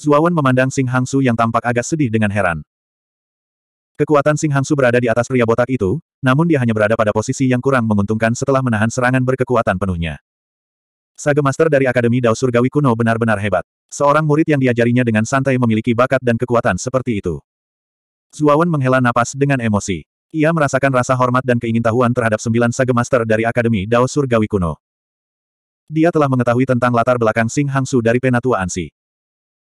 Zuawan memandang Sing Hangsu yang tampak agak sedih dengan heran. Kekuatan Sing Hangsu berada di atas pria botak itu, namun dia hanya berada pada posisi yang kurang menguntungkan setelah menahan serangan berkekuatan penuhnya. Saga Master dari Akademi Dao Surgawi kuno benar-benar hebat. Seorang murid yang diajarinya dengan santai memiliki bakat dan kekuatan seperti itu. Zuawan menghela napas dengan emosi. Ia merasakan rasa hormat dan keingintahuan terhadap sembilan Saga Master dari Akademi Dao Surgawi kuno. Dia telah mengetahui tentang latar belakang Sing Hangsu dari Penatua Ansi.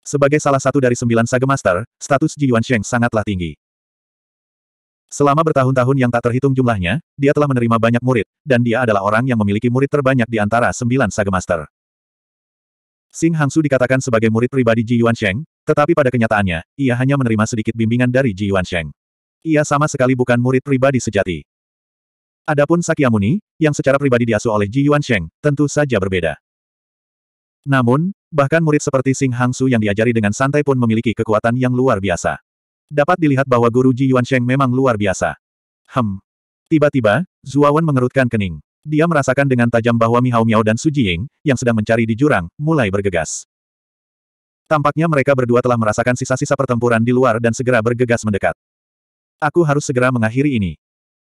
Sebagai salah satu dari sembilan Saga Master, status Ji Yuan Sheng sangatlah tinggi. Selama bertahun-tahun yang tak terhitung jumlahnya, dia telah menerima banyak murid, dan dia adalah orang yang memiliki murid terbanyak di antara sembilan Saga Master. Sing Hangsu dikatakan sebagai murid pribadi Ji Yuan Sheng, tetapi pada kenyataannya, ia hanya menerima sedikit bimbingan dari Ji Yuan Sheng. Ia sama sekali bukan murid pribadi sejati. Adapun Sakyamuni, yang secara pribadi diasuh oleh Ji Yuan Sheng, tentu saja berbeda. Namun, bahkan murid seperti Sing Hangsu yang diajari dengan santai pun memiliki kekuatan yang luar biasa. Dapat dilihat bahwa guru Ji Yuansheng memang luar biasa. Hem. Tiba-tiba, Zuawan mengerutkan kening. Dia merasakan dengan tajam bahwa Mi Hao Miao dan Su Jiying, yang sedang mencari di jurang, mulai bergegas. Tampaknya mereka berdua telah merasakan sisa-sisa pertempuran di luar dan segera bergegas mendekat. Aku harus segera mengakhiri ini.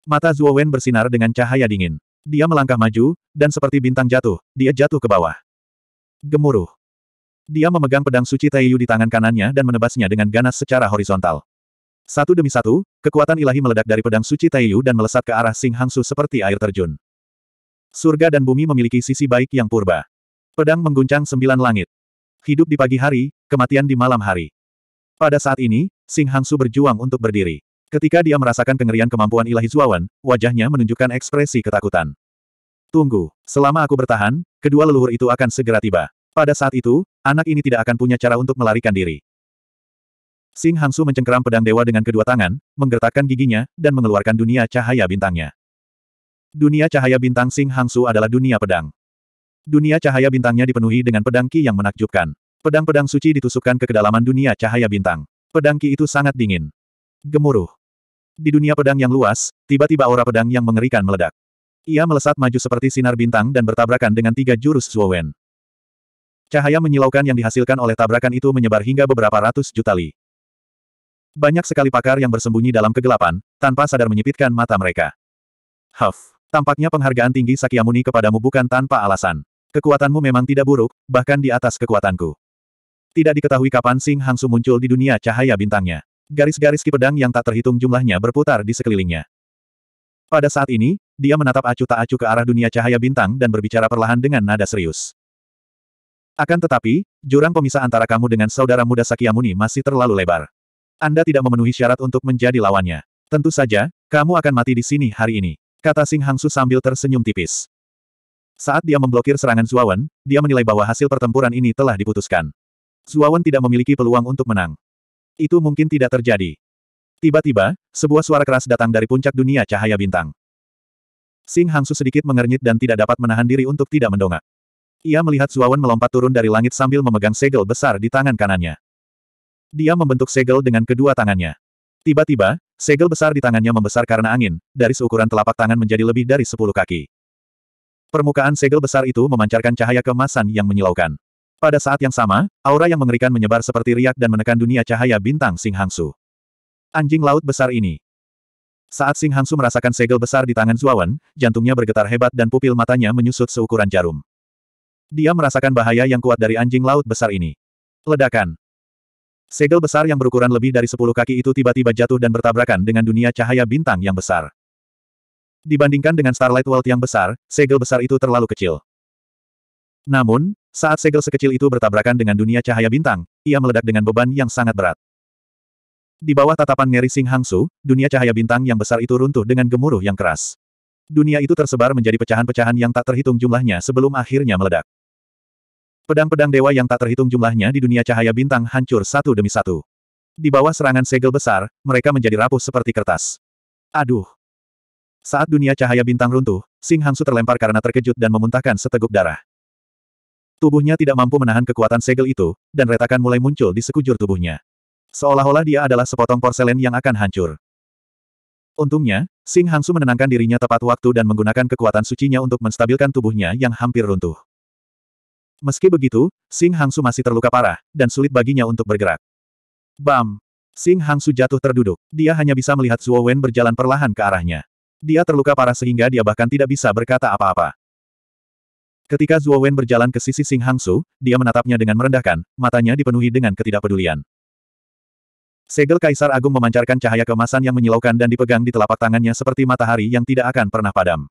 Mata Zuo Wen bersinar dengan cahaya dingin. Dia melangkah maju, dan seperti bintang jatuh, dia jatuh ke bawah. Gemuruh. Dia memegang pedang suci Taiyu di tangan kanannya dan menebasnya dengan ganas secara horizontal. Satu demi satu, kekuatan ilahi meledak dari pedang suci Taiyu dan melesat ke arah Sing Hangsu seperti air terjun. Surga dan bumi memiliki sisi baik yang purba. Pedang mengguncang sembilan langit. Hidup di pagi hari, kematian di malam hari. Pada saat ini, Sing Hangsu berjuang untuk berdiri. Ketika dia merasakan kengerian kemampuan ilahi Zuawan, wajahnya menunjukkan ekspresi ketakutan. Tunggu, selama aku bertahan, kedua leluhur itu akan segera tiba. Pada saat itu, anak ini tidak akan punya cara untuk melarikan diri. Sing Hangsu mencengkeram pedang dewa dengan kedua tangan, menggertakkan giginya, dan mengeluarkan dunia cahaya bintangnya. Dunia cahaya bintang Sing Hangsu adalah dunia pedang. Dunia cahaya bintangnya dipenuhi dengan pedang ki yang menakjubkan. Pedang-pedang suci ditusukkan ke kedalaman dunia cahaya bintang. Pedang ki itu sangat dingin. Gemuruh. Di dunia pedang yang luas, tiba-tiba aura pedang yang mengerikan meledak. Ia melesat maju seperti sinar bintang dan bertabrakan dengan tiga jurus Zuowen. Cahaya menyilaukan yang dihasilkan oleh tabrakan itu menyebar hingga beberapa ratus juta li. Banyak sekali pakar yang bersembunyi dalam kegelapan, tanpa sadar menyipitkan mata mereka. Huff, tampaknya penghargaan tinggi Sakyamuni kepadamu bukan tanpa alasan. Kekuatanmu memang tidak buruk, bahkan di atas kekuatanku. Tidak diketahui kapan Sing Hangsu muncul di dunia cahaya bintangnya. Garis-garis kipedang yang tak terhitung jumlahnya berputar di sekelilingnya. Pada saat ini, dia menatap acu tak acu ke arah dunia cahaya bintang dan berbicara perlahan dengan nada serius. Akan tetapi, jurang pemisah antara kamu dengan saudara muda Sakyamuni masih terlalu lebar. Anda tidak memenuhi syarat untuk menjadi lawannya. Tentu saja, kamu akan mati di sini hari ini, kata Sing Hangsu sambil tersenyum tipis. Saat dia memblokir serangan Zuawan, dia menilai bahwa hasil pertempuran ini telah diputuskan. Zuawan tidak memiliki peluang untuk menang. Itu mungkin tidak terjadi. Tiba-tiba, sebuah suara keras datang dari puncak dunia cahaya bintang. Sing Hangsu sedikit mengernyit dan tidak dapat menahan diri untuk tidak mendongak. Ia melihat Zuawan melompat turun dari langit sambil memegang segel besar di tangan kanannya. Dia membentuk segel dengan kedua tangannya. Tiba-tiba, segel besar di tangannya membesar karena angin, dari seukuran telapak tangan menjadi lebih dari sepuluh kaki. Permukaan segel besar itu memancarkan cahaya kemasan yang menyilaukan. Pada saat yang sama, aura yang mengerikan menyebar seperti riak dan menekan dunia cahaya bintang Sing Hangsu. Anjing laut besar ini. Saat Sing Hangsu merasakan segel besar di tangan Zuawan, jantungnya bergetar hebat dan pupil matanya menyusut seukuran jarum. Dia merasakan bahaya yang kuat dari anjing laut besar ini. Ledakan. Segel besar yang berukuran lebih dari 10 kaki itu tiba-tiba jatuh dan bertabrakan dengan dunia cahaya bintang yang besar. Dibandingkan dengan Starlight World yang besar, segel besar itu terlalu kecil. Namun, saat segel sekecil itu bertabrakan dengan dunia cahaya bintang, ia meledak dengan beban yang sangat berat. Di bawah tatapan Ngeri Sing Hangsu, dunia cahaya bintang yang besar itu runtuh dengan gemuruh yang keras. Dunia itu tersebar menjadi pecahan-pecahan yang tak terhitung jumlahnya sebelum akhirnya meledak. Pedang-pedang dewa yang tak terhitung jumlahnya di dunia cahaya bintang hancur satu demi satu. Di bawah serangan segel besar, mereka menjadi rapuh seperti kertas. Aduh! Saat dunia cahaya bintang runtuh, Sing Hangsu terlempar karena terkejut dan memuntahkan seteguk darah. Tubuhnya tidak mampu menahan kekuatan segel itu, dan retakan mulai muncul di sekujur tubuhnya seolah-olah dia adalah sepotong porselen yang akan hancur. Untungnya, Sing Hangsu menenangkan dirinya tepat waktu dan menggunakan kekuatan sucinya untuk menstabilkan tubuhnya yang hampir runtuh. Meski begitu, Sing Hangsu masih terluka parah, dan sulit baginya untuk bergerak. Bam! Sing Hangsu jatuh terduduk. Dia hanya bisa melihat Zuo Wen berjalan perlahan ke arahnya. Dia terluka parah sehingga dia bahkan tidak bisa berkata apa-apa. Ketika Zuo Wen berjalan ke sisi Sing Hangsu, dia menatapnya dengan merendahkan, matanya dipenuhi dengan ketidakpedulian. Segel Kaisar Agung memancarkan cahaya kemasan yang menyilaukan dan dipegang di telapak tangannya seperti matahari yang tidak akan pernah padam.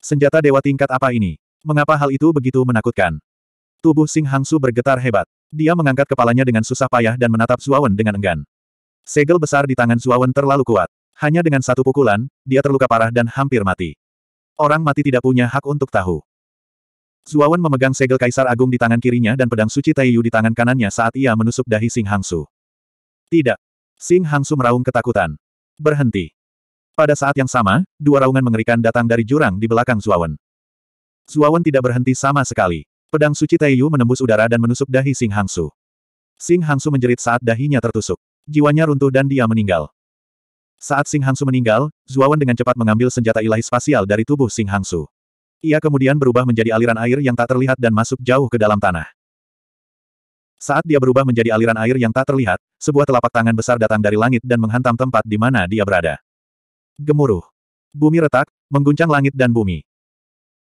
Senjata dewa tingkat apa ini? Mengapa hal itu begitu menakutkan? Tubuh Sing Hangsu bergetar hebat. Dia mengangkat kepalanya dengan susah payah dan menatap Zuawan dengan enggan. Segel besar di tangan Zuawan terlalu kuat. Hanya dengan satu pukulan, dia terluka parah dan hampir mati. Orang mati tidak punya hak untuk tahu. Zuawan memegang segel kaisar agung di tangan kirinya dan pedang suci Taiyu di tangan kanannya saat ia menusuk dahi Sing Hangsu. Tidak. Sing Hangsu meraung ketakutan. Berhenti. Pada saat yang sama, dua raungan mengerikan datang dari jurang di belakang Zuawan. Zuawan tidak berhenti sama sekali. Pedang suci Taiyu menembus udara dan menusuk dahi Sing Hangsu. Sing Hangsu menjerit saat dahinya tertusuk. Jiwanya runtuh dan dia meninggal. Saat Sing Hangsu meninggal, Zuawan dengan cepat mengambil senjata ilahi spasial dari tubuh Sing Hangsu. Ia kemudian berubah menjadi aliran air yang tak terlihat dan masuk jauh ke dalam tanah. Saat dia berubah menjadi aliran air yang tak terlihat, sebuah telapak tangan besar datang dari langit dan menghantam tempat di mana dia berada. Gemuruh. Bumi retak, mengguncang langit dan bumi.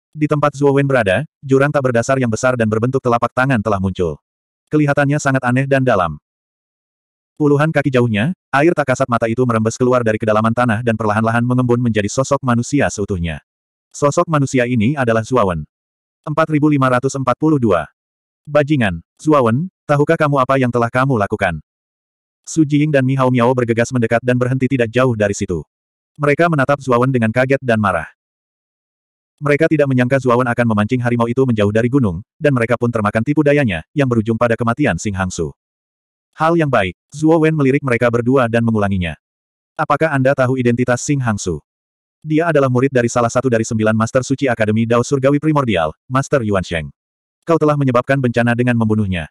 Di tempat Zuo Wen berada, jurang tak berdasar yang besar dan berbentuk telapak tangan telah muncul. Kelihatannya sangat aneh dan dalam. Puluhan kaki jauhnya, air tak kasat mata itu merembes keluar dari kedalaman tanah dan perlahan-lahan mengembun menjadi sosok manusia seutuhnya. Sosok manusia ini adalah Zuo Wen. 4542 Bajingan, Zuawan, tahukah kamu apa yang telah kamu lakukan? Su Jing dan Mi Hao Miao bergegas mendekat dan berhenti tidak jauh dari situ. Mereka menatap Zuawan dengan kaget dan marah. Mereka tidak menyangka Zuawan akan memancing harimau itu menjauh dari gunung, dan mereka pun termakan tipu dayanya, yang berujung pada kematian Sing Hangsu. Hal yang baik, Zuawan melirik mereka berdua dan mengulanginya. Apakah Anda tahu identitas Sing Hangsu? Dia adalah murid dari salah satu dari sembilan Master Suci Akademi Dao Surgawi Primordial, Master Yuan Sheng. Kau telah menyebabkan bencana dengan membunuhnya.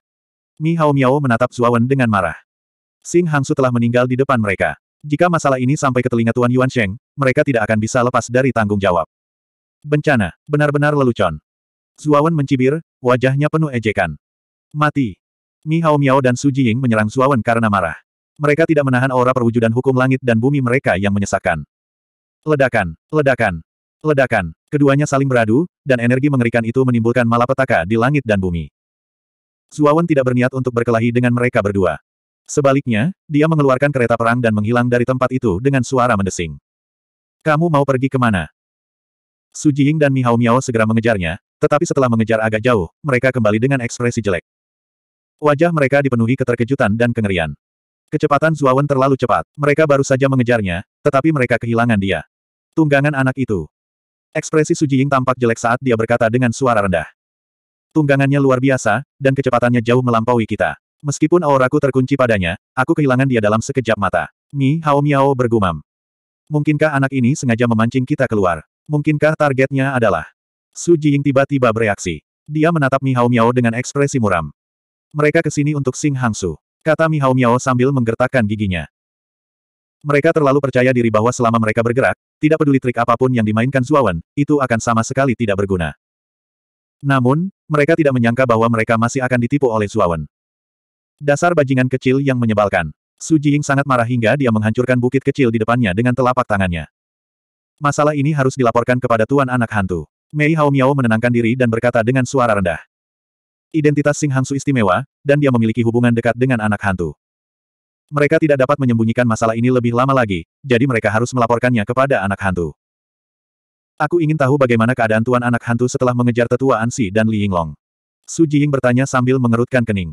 Mi Hao Miao menatap Zuawan dengan marah. Sing Hangsu telah meninggal di depan mereka. Jika masalah ini sampai ke telinga Tuan Yuan Sheng, mereka tidak akan bisa lepas dari tanggung jawab. Bencana, benar-benar lelucon. Zuawan mencibir, wajahnya penuh ejekan. Mati. Mi Hao Miao dan Su Jiying menyerang Zuawan karena marah. Mereka tidak menahan aura perwujudan hukum langit dan bumi mereka yang menyesakkan. Ledakan, ledakan. Ledakan. Keduanya saling beradu, dan energi mengerikan itu menimbulkan malapetaka di langit dan bumi. Zuawan tidak berniat untuk berkelahi dengan mereka berdua. Sebaliknya, dia mengeluarkan kereta perang dan menghilang dari tempat itu dengan suara mendesing. Kamu mau pergi kemana? Su Jiying dan Mihao Miao segera mengejarnya, tetapi setelah mengejar agak jauh, mereka kembali dengan ekspresi jelek. Wajah mereka dipenuhi keterkejutan dan kengerian. Kecepatan Zuawan terlalu cepat, mereka baru saja mengejarnya, tetapi mereka kehilangan dia. Tunggangan anak itu, Ekspresi Su Jiying tampak jelek saat dia berkata dengan suara rendah. Tunggangannya luar biasa, dan kecepatannya jauh melampaui kita. Meskipun auraku terkunci padanya, aku kehilangan dia dalam sekejap mata. Mi Hao Miao bergumam. Mungkinkah anak ini sengaja memancing kita keluar? Mungkinkah targetnya adalah? Su Jiying tiba-tiba bereaksi. Dia menatap Mi Hao Miao dengan ekspresi muram. Mereka kesini untuk Sing Hangsu, kata Mi Hao Miao sambil menggertakkan giginya. Mereka terlalu percaya diri bahwa selama mereka bergerak, tidak peduli trik apapun yang dimainkan Zuawan, itu akan sama sekali tidak berguna. Namun, mereka tidak menyangka bahwa mereka masih akan ditipu oleh Zuawan. Dasar bajingan kecil yang menyebalkan. Su Jing sangat marah hingga dia menghancurkan bukit kecil di depannya dengan telapak tangannya. Masalah ini harus dilaporkan kepada Tuan Anak Hantu. Mei Hao Miao menenangkan diri dan berkata dengan suara rendah. Identitas Sing Hang Su istimewa, dan dia memiliki hubungan dekat dengan anak hantu. Mereka tidak dapat menyembunyikan masalah ini lebih lama lagi, jadi mereka harus melaporkannya kepada anak hantu. Aku ingin tahu bagaimana keadaan tuan anak hantu setelah mengejar tetua Ansi dan Li Yinglong. Su Jiying bertanya sambil mengerutkan kening.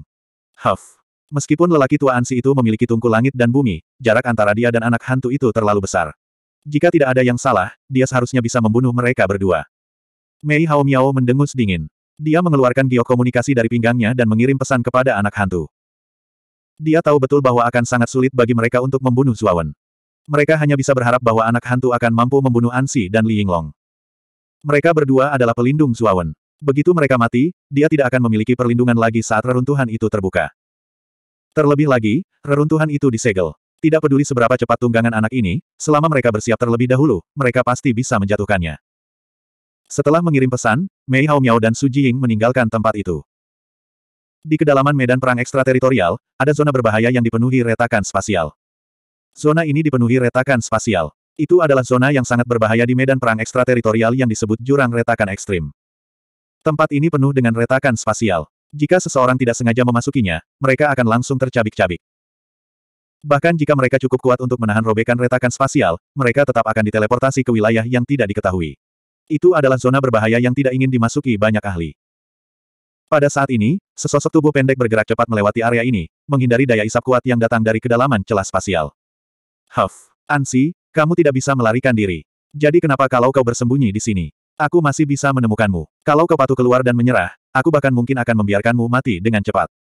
Huff. Meskipun lelaki tua Ansi itu memiliki tungku langit dan bumi, jarak antara dia dan anak hantu itu terlalu besar. Jika tidak ada yang salah, dia seharusnya bisa membunuh mereka berdua. Mei Hao Miao mendengus dingin. Dia mengeluarkan giok dari pinggangnya dan mengirim pesan kepada anak hantu. Dia tahu betul bahwa akan sangat sulit bagi mereka untuk membunuh Zuawan. Mereka hanya bisa berharap bahwa anak hantu akan mampu membunuh Ansi dan Li Yinglong. Mereka berdua adalah pelindung Zuawan. Begitu mereka mati, dia tidak akan memiliki perlindungan lagi saat reruntuhan itu terbuka. Terlebih lagi, reruntuhan itu disegel. Tidak peduli seberapa cepat tunggangan anak ini, selama mereka bersiap terlebih dahulu, mereka pasti bisa menjatuhkannya. Setelah mengirim pesan, Mei Miao dan Su Jiying meninggalkan tempat itu. Di kedalaman medan perang ekstrateritorial, ada zona berbahaya yang dipenuhi retakan spasial. Zona ini dipenuhi retakan spasial. Itu adalah zona yang sangat berbahaya di medan perang ekstrateritorial yang disebut jurang retakan ekstrim. Tempat ini penuh dengan retakan spasial. Jika seseorang tidak sengaja memasukinya, mereka akan langsung tercabik-cabik. Bahkan jika mereka cukup kuat untuk menahan robekan retakan spasial, mereka tetap akan diteleportasi ke wilayah yang tidak diketahui. Itu adalah zona berbahaya yang tidak ingin dimasuki banyak ahli. Pada saat ini, sesosok tubuh pendek bergerak cepat melewati area ini, menghindari daya isap kuat yang datang dari kedalaman celah spasial. Huff, Ansi, kamu tidak bisa melarikan diri. Jadi kenapa kalau kau bersembunyi di sini? Aku masih bisa menemukanmu. Kalau kau patuh keluar dan menyerah, aku bahkan mungkin akan membiarkanmu mati dengan cepat.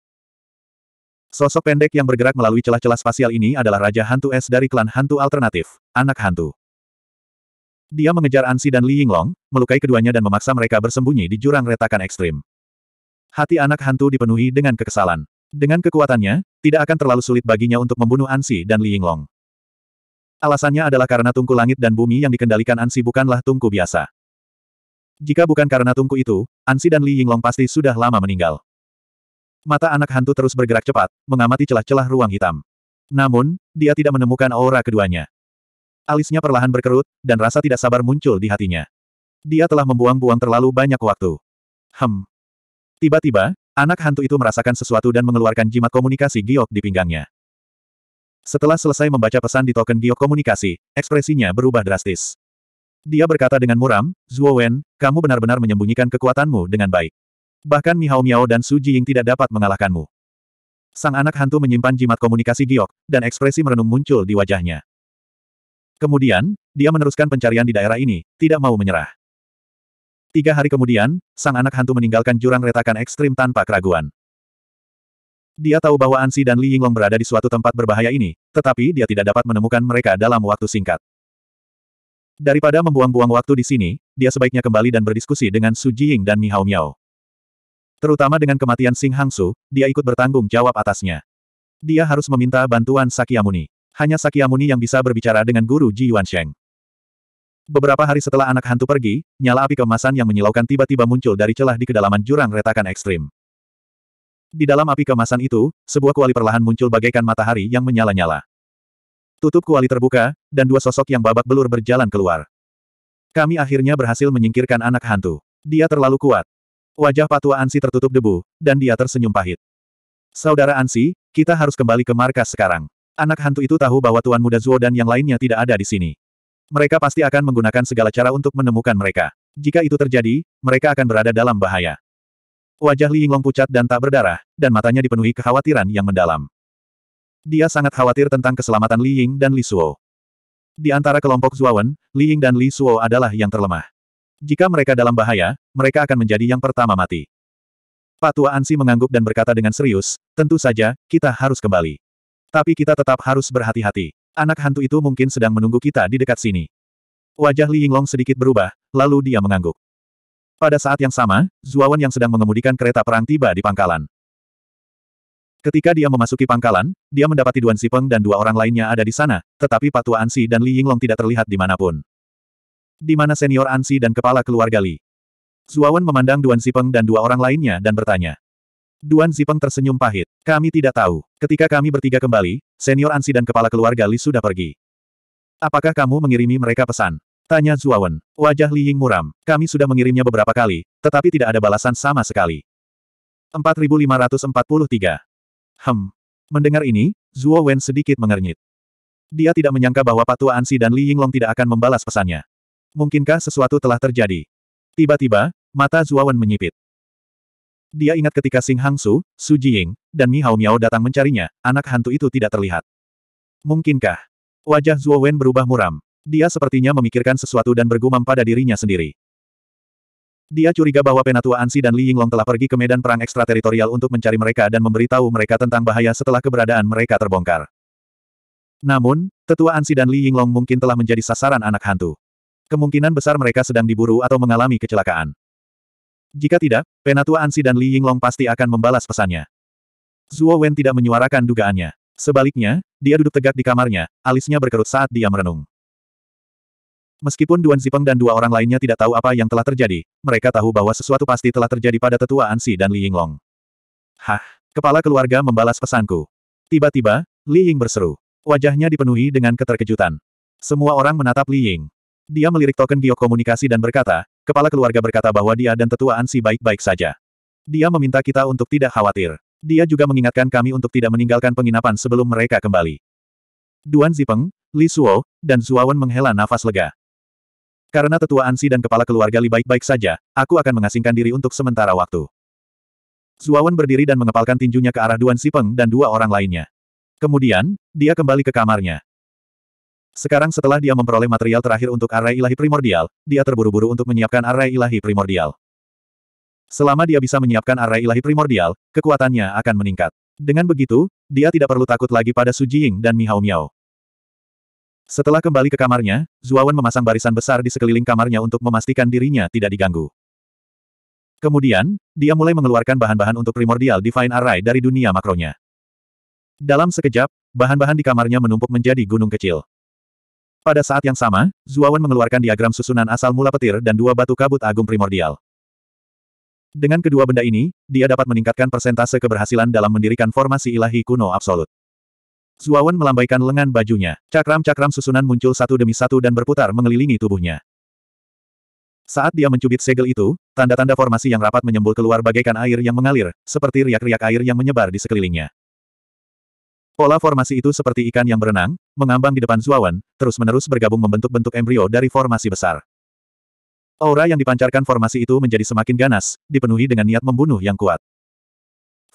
Sosok pendek yang bergerak melalui celah-celah spasial ini adalah Raja Hantu Es dari klan Hantu Alternatif, Anak Hantu. Dia mengejar Ansi dan Li Yinglong, melukai keduanya dan memaksa mereka bersembunyi di jurang retakan ekstrim. Hati anak hantu dipenuhi dengan kekesalan. Dengan kekuatannya, tidak akan terlalu sulit baginya untuk membunuh Ansi dan Li Yinglong. Alasannya adalah karena tungku langit dan bumi yang dikendalikan Ansi bukanlah tungku biasa. Jika bukan karena tungku itu, Ansi dan Li Yinglong pasti sudah lama meninggal. Mata anak hantu terus bergerak cepat, mengamati celah-celah ruang hitam. Namun, dia tidak menemukan aura keduanya. Alisnya perlahan berkerut, dan rasa tidak sabar muncul di hatinya. Dia telah membuang-buang terlalu banyak waktu. Hmm, Tiba-tiba, anak hantu itu merasakan sesuatu dan mengeluarkan jimat komunikasi giok di pinggangnya. Setelah selesai membaca pesan di token giok komunikasi, ekspresinya berubah drastis. Dia berkata dengan muram, Zuo Wen, kamu benar-benar menyembunyikan kekuatanmu dengan baik. Bahkan Mihao Miao dan Su Jiying tidak dapat mengalahkanmu. Sang anak hantu menyimpan jimat komunikasi giok, dan ekspresi merenung muncul di wajahnya. Kemudian, dia meneruskan pencarian di daerah ini, tidak mau menyerah. Tiga hari kemudian, sang anak hantu meninggalkan jurang retakan ekstrim tanpa keraguan. Dia tahu bahwa Ansi dan Li Yinglong berada di suatu tempat berbahaya ini, tetapi dia tidak dapat menemukan mereka dalam waktu singkat. Daripada membuang-buang waktu di sini, dia sebaiknya kembali dan berdiskusi dengan Su Jiying dan Mihao Miao. Terutama dengan kematian Sing Hang Su, dia ikut bertanggung jawab atasnya. Dia harus meminta bantuan Sakyamuni. Hanya Sakyamuni yang bisa berbicara dengan guru Ji Yuan Sheng. Beberapa hari setelah anak hantu pergi, nyala api kemasan yang menyilaukan tiba-tiba muncul dari celah di kedalaman jurang retakan ekstrim. Di dalam api kemasan itu, sebuah kuali perlahan muncul bagaikan matahari yang menyala-nyala. Tutup kuali terbuka, dan dua sosok yang babak belur berjalan keluar. Kami akhirnya berhasil menyingkirkan anak hantu. Dia terlalu kuat. Wajah patua Ansi tertutup debu, dan dia tersenyum pahit. Saudara Ansi, kita harus kembali ke markas sekarang. Anak hantu itu tahu bahwa Tuan Muda Zuo dan yang lainnya tidak ada di sini. Mereka pasti akan menggunakan segala cara untuk menemukan mereka. Jika itu terjadi, mereka akan berada dalam bahaya. Wajah Li Yinglong pucat dan tak berdarah, dan matanya dipenuhi kekhawatiran yang mendalam. Dia sangat khawatir tentang keselamatan Li Ying dan Li Suo. Di antara kelompok Zuawan, Li Ying dan Li Suo adalah yang terlemah. Jika mereka dalam bahaya, mereka akan menjadi yang pertama mati. Pak tua Ansi mengangguk dan berkata dengan serius, tentu saja, kita harus kembali. Tapi kita tetap harus berhati-hati. Anak hantu itu mungkin sedang menunggu kita di dekat sini. Wajah Li Yinglong sedikit berubah, lalu dia mengangguk. Pada saat yang sama, Zuawan yang sedang mengemudikan kereta perang tiba di pangkalan. Ketika dia memasuki pangkalan, dia mendapati Duan Sipeng dan dua orang lainnya ada di sana, tetapi Patua Ansi dan Li Yinglong tidak terlihat di dimanapun. Di mana senior Ansi dan kepala keluarga Li? Zuawan memandang Duan Sipeng dan dua orang lainnya dan bertanya. Duan Zipeng tersenyum pahit. Kami tidak tahu. Ketika kami bertiga kembali, senior Ansi dan kepala keluarga Li sudah pergi. Apakah kamu mengirimi mereka pesan? Tanya Zuawan. Wajah Li Ying muram. Kami sudah mengirimnya beberapa kali, tetapi tidak ada balasan sama sekali. 4543. Hem. Mendengar ini, Zuo Wen sedikit mengernyit. Dia tidak menyangka bahwa Patua Ansi dan Li Yinglong tidak akan membalas pesannya. Mungkinkah sesuatu telah terjadi? Tiba-tiba, mata Zuawan menyipit. Dia ingat ketika Sing Hangsu, Su Ying, dan Mi Hao Miao datang mencarinya, anak hantu itu tidak terlihat. Mungkinkah? Wajah Zuo Wen berubah muram. Dia sepertinya memikirkan sesuatu dan bergumam pada dirinya sendiri. Dia curiga bahwa Penatua Ansi dan Li Yinglong telah pergi ke medan perang ekstrateritorial untuk mencari mereka dan memberitahu mereka tentang bahaya setelah keberadaan mereka terbongkar. Namun, tetua Ansi dan Li Yinglong mungkin telah menjadi sasaran anak hantu. Kemungkinan besar mereka sedang diburu atau mengalami kecelakaan. Jika tidak, Penatua Ansi dan Li Yinglong pasti akan membalas pesannya. Zuo Wen tidak menyuarakan dugaannya. Sebaliknya, dia duduk tegak di kamarnya, alisnya berkerut saat dia merenung. Meskipun Duan Zipeng dan dua orang lainnya tidak tahu apa yang telah terjadi, mereka tahu bahwa sesuatu pasti telah terjadi pada tetua Ansi dan Li Yinglong. Hah, kepala keluarga membalas pesanku. Tiba-tiba, Li Ying berseru. Wajahnya dipenuhi dengan keterkejutan. Semua orang menatap Li Ying. Dia melirik token geokomunikasi dan berkata, Kepala keluarga berkata bahwa dia dan tetua Ansi baik-baik saja. Dia meminta kita untuk tidak khawatir. Dia juga mengingatkan kami untuk tidak meninggalkan penginapan sebelum mereka kembali. Duan Zipeng, Li Suo, dan Zuawan menghela nafas lega. Karena tetua Ansi dan kepala keluarga Li baik-baik saja, aku akan mengasingkan diri untuk sementara waktu. Zuawan berdiri dan mengepalkan tinjunya ke arah Duan Zipeng dan dua orang lainnya. Kemudian, dia kembali ke kamarnya. Sekarang setelah dia memperoleh material terakhir untuk arai ilahi primordial, dia terburu-buru untuk menyiapkan arai ilahi primordial. Selama dia bisa menyiapkan arai ilahi primordial, kekuatannya akan meningkat. Dengan begitu, dia tidak perlu takut lagi pada Su Jing dan Mi Mihao Miao. Setelah kembali ke kamarnya, Zuawan memasang barisan besar di sekeliling kamarnya untuk memastikan dirinya tidak diganggu. Kemudian, dia mulai mengeluarkan bahan-bahan untuk primordial Divine Array dari dunia makronya. Dalam sekejap, bahan-bahan di kamarnya menumpuk menjadi gunung kecil. Pada saat yang sama, Zuawan mengeluarkan diagram susunan asal mula petir dan dua batu kabut agung primordial. Dengan kedua benda ini, dia dapat meningkatkan persentase keberhasilan dalam mendirikan formasi ilahi kuno absolut. Zuawan melambaikan lengan bajunya. Cakram-cakram susunan muncul satu demi satu dan berputar mengelilingi tubuhnya. Saat dia mencubit segel itu, tanda-tanda formasi yang rapat menyembul keluar bagaikan air yang mengalir, seperti riak-riak air yang menyebar di sekelilingnya. Pola formasi itu seperti ikan yang berenang, mengambang di depan Zuawan, terus-menerus bergabung membentuk bentuk embrio dari formasi besar. Aura yang dipancarkan formasi itu menjadi semakin ganas, dipenuhi dengan niat membunuh yang kuat.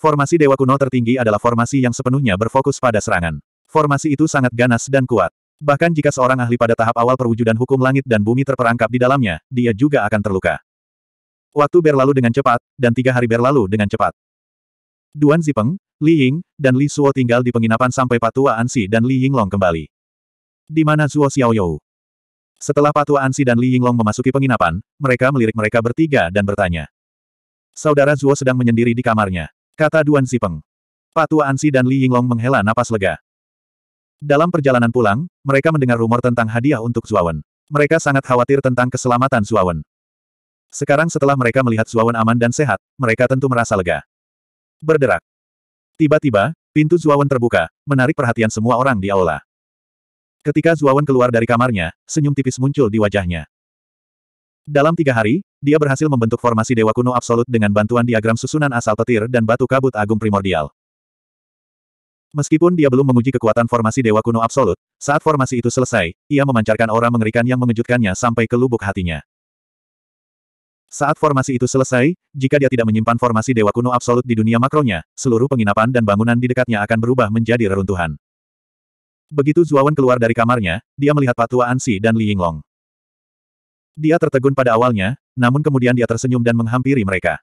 Formasi Dewa Kuno tertinggi adalah formasi yang sepenuhnya berfokus pada serangan. Formasi itu sangat ganas dan kuat. Bahkan jika seorang ahli pada tahap awal perwujudan hukum langit dan bumi terperangkap di dalamnya, dia juga akan terluka. Waktu berlalu dengan cepat, dan tiga hari berlalu dengan cepat. Duan Zipeng, Li Ying, dan Li Suo tinggal di penginapan sampai Patua Ansi dan Li Yinglong kembali. Di mana Zuo Xiaoyou? Setelah Patua Ansi dan Li Yinglong memasuki penginapan, mereka melirik mereka bertiga dan bertanya. Saudara Zuo sedang menyendiri di kamarnya, kata Duan Zipeng. Patua Ansi dan Li Yinglong menghela napas lega. Dalam perjalanan pulang, mereka mendengar rumor tentang hadiah untuk Zuawan. Mereka sangat khawatir tentang keselamatan Zuawan. Sekarang setelah mereka melihat Zuawan aman dan sehat, mereka tentu merasa lega. Berderak. Tiba-tiba, pintu Zuawan terbuka, menarik perhatian semua orang di aula. Ketika Zuawan keluar dari kamarnya, senyum tipis muncul di wajahnya. Dalam tiga hari, dia berhasil membentuk formasi Dewa Kuno Absolut dengan bantuan diagram susunan asal petir dan batu kabut agung primordial. Meskipun dia belum menguji kekuatan formasi Dewa Kuno Absolut, saat formasi itu selesai, ia memancarkan aura mengerikan yang mengejutkannya sampai ke lubuk hatinya. Saat formasi itu selesai, jika dia tidak menyimpan formasi dewa kuno absolut di dunia makronya, seluruh penginapan dan bangunan di dekatnya akan berubah menjadi reruntuhan. Begitu Zuawan keluar dari kamarnya, dia melihat Patua Ansi dan Li Yinglong. Dia tertegun pada awalnya, namun kemudian dia tersenyum dan menghampiri mereka.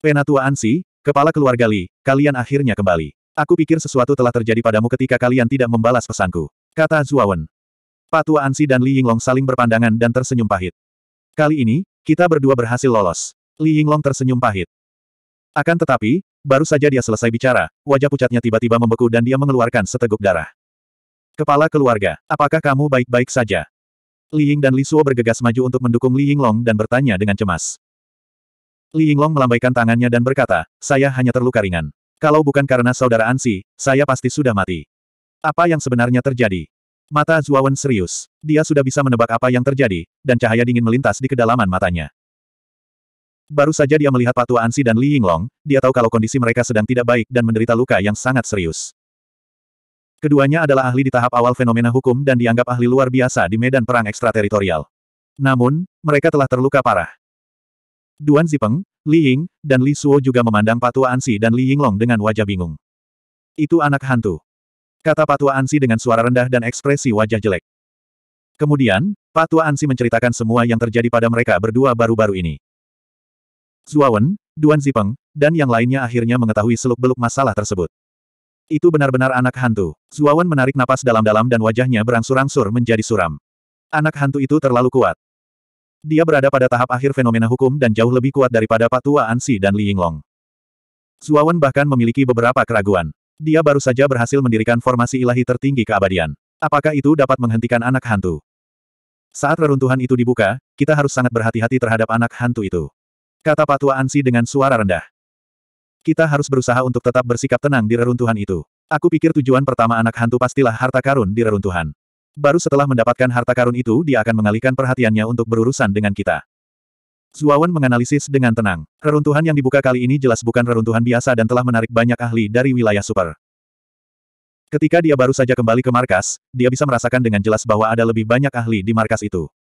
Penatua Ansi, kepala keluarga Li, kalian akhirnya kembali. Aku pikir sesuatu telah terjadi padamu ketika kalian tidak membalas pesanku. Kata Zuawan. Patua Ansi dan Li Yinglong saling berpandangan dan tersenyum pahit. Kali ini, kita berdua berhasil lolos. Li Yinglong tersenyum pahit. Akan tetapi, baru saja dia selesai bicara, wajah pucatnya tiba-tiba membeku dan dia mengeluarkan seteguk darah. Kepala keluarga, apakah kamu baik-baik saja? Li Ying dan Li Suo bergegas maju untuk mendukung Li Yinglong dan bertanya dengan cemas. Li Yinglong melambaikan tangannya dan berkata, saya hanya terluka ringan. Kalau bukan karena saudara Ansi, saya pasti sudah mati. Apa yang sebenarnya terjadi? Mata Zuawan serius. Dia sudah bisa menebak apa yang terjadi, dan cahaya dingin melintas di kedalaman matanya. Baru saja dia melihat Patu Ansi dan Li Yinglong, dia tahu kalau kondisi mereka sedang tidak baik dan menderita luka yang sangat serius. Keduanya adalah ahli di tahap awal fenomena hukum dan dianggap ahli luar biasa di medan perang ekstrateritorial. Namun, mereka telah terluka parah. Duan Zipeng, Li Ying, dan Li Suo juga memandang Patu Ansi dan Li Yinglong dengan wajah bingung. Itu anak hantu kata Patua Ansi dengan suara rendah dan ekspresi wajah jelek. Kemudian, Patua Ansi menceritakan semua yang terjadi pada mereka berdua baru-baru ini. Zuawan, Duan Zipeng, dan yang lainnya akhirnya mengetahui seluk-beluk masalah tersebut. Itu benar-benar anak hantu. Zuawan menarik napas dalam-dalam dan wajahnya berangsur-angsur menjadi suram. Anak hantu itu terlalu kuat. Dia berada pada tahap akhir fenomena hukum dan jauh lebih kuat daripada Patua Ansi dan Li Yinglong. Zuawan bahkan memiliki beberapa keraguan. Dia baru saja berhasil mendirikan formasi ilahi tertinggi keabadian. Apakah itu dapat menghentikan anak hantu? Saat reruntuhan itu dibuka, kita harus sangat berhati-hati terhadap anak hantu itu. Kata Patua Ansi dengan suara rendah. Kita harus berusaha untuk tetap bersikap tenang di reruntuhan itu. Aku pikir tujuan pertama anak hantu pastilah harta karun di reruntuhan. Baru setelah mendapatkan harta karun itu dia akan mengalihkan perhatiannya untuk berurusan dengan kita. Zuawan menganalisis dengan tenang. Reruntuhan yang dibuka kali ini jelas bukan reruntuhan biasa dan telah menarik banyak ahli dari wilayah super. Ketika dia baru saja kembali ke markas, dia bisa merasakan dengan jelas bahwa ada lebih banyak ahli di markas itu.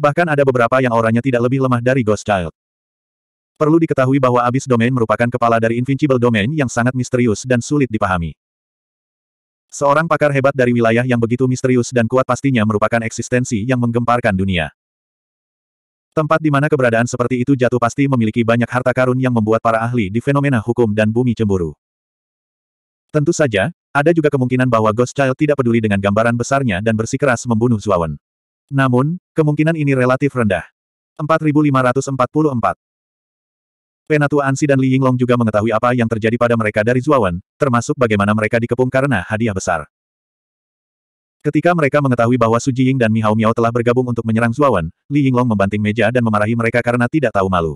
Bahkan ada beberapa yang auranya tidak lebih lemah dari Ghost Child. Perlu diketahui bahwa Abyss Domain merupakan kepala dari Invincible Domain yang sangat misterius dan sulit dipahami. Seorang pakar hebat dari wilayah yang begitu misterius dan kuat pastinya merupakan eksistensi yang menggemparkan dunia. Tempat di mana keberadaan seperti itu jatuh pasti memiliki banyak harta karun yang membuat para ahli di fenomena hukum dan bumi cemburu. Tentu saja, ada juga kemungkinan bahwa Ghost Child tidak peduli dengan gambaran besarnya dan bersikeras membunuh Zuawan. Namun, kemungkinan ini relatif rendah. 4544 Penatua Ansi dan Li Yinglong juga mengetahui apa yang terjadi pada mereka dari Zuawan, termasuk bagaimana mereka dikepung karena hadiah besar. Ketika mereka mengetahui bahwa Su Jiying dan Mihao Miao telah bergabung untuk menyerang Zuawan, Li Yinglong membanting meja dan memarahi mereka karena tidak tahu malu.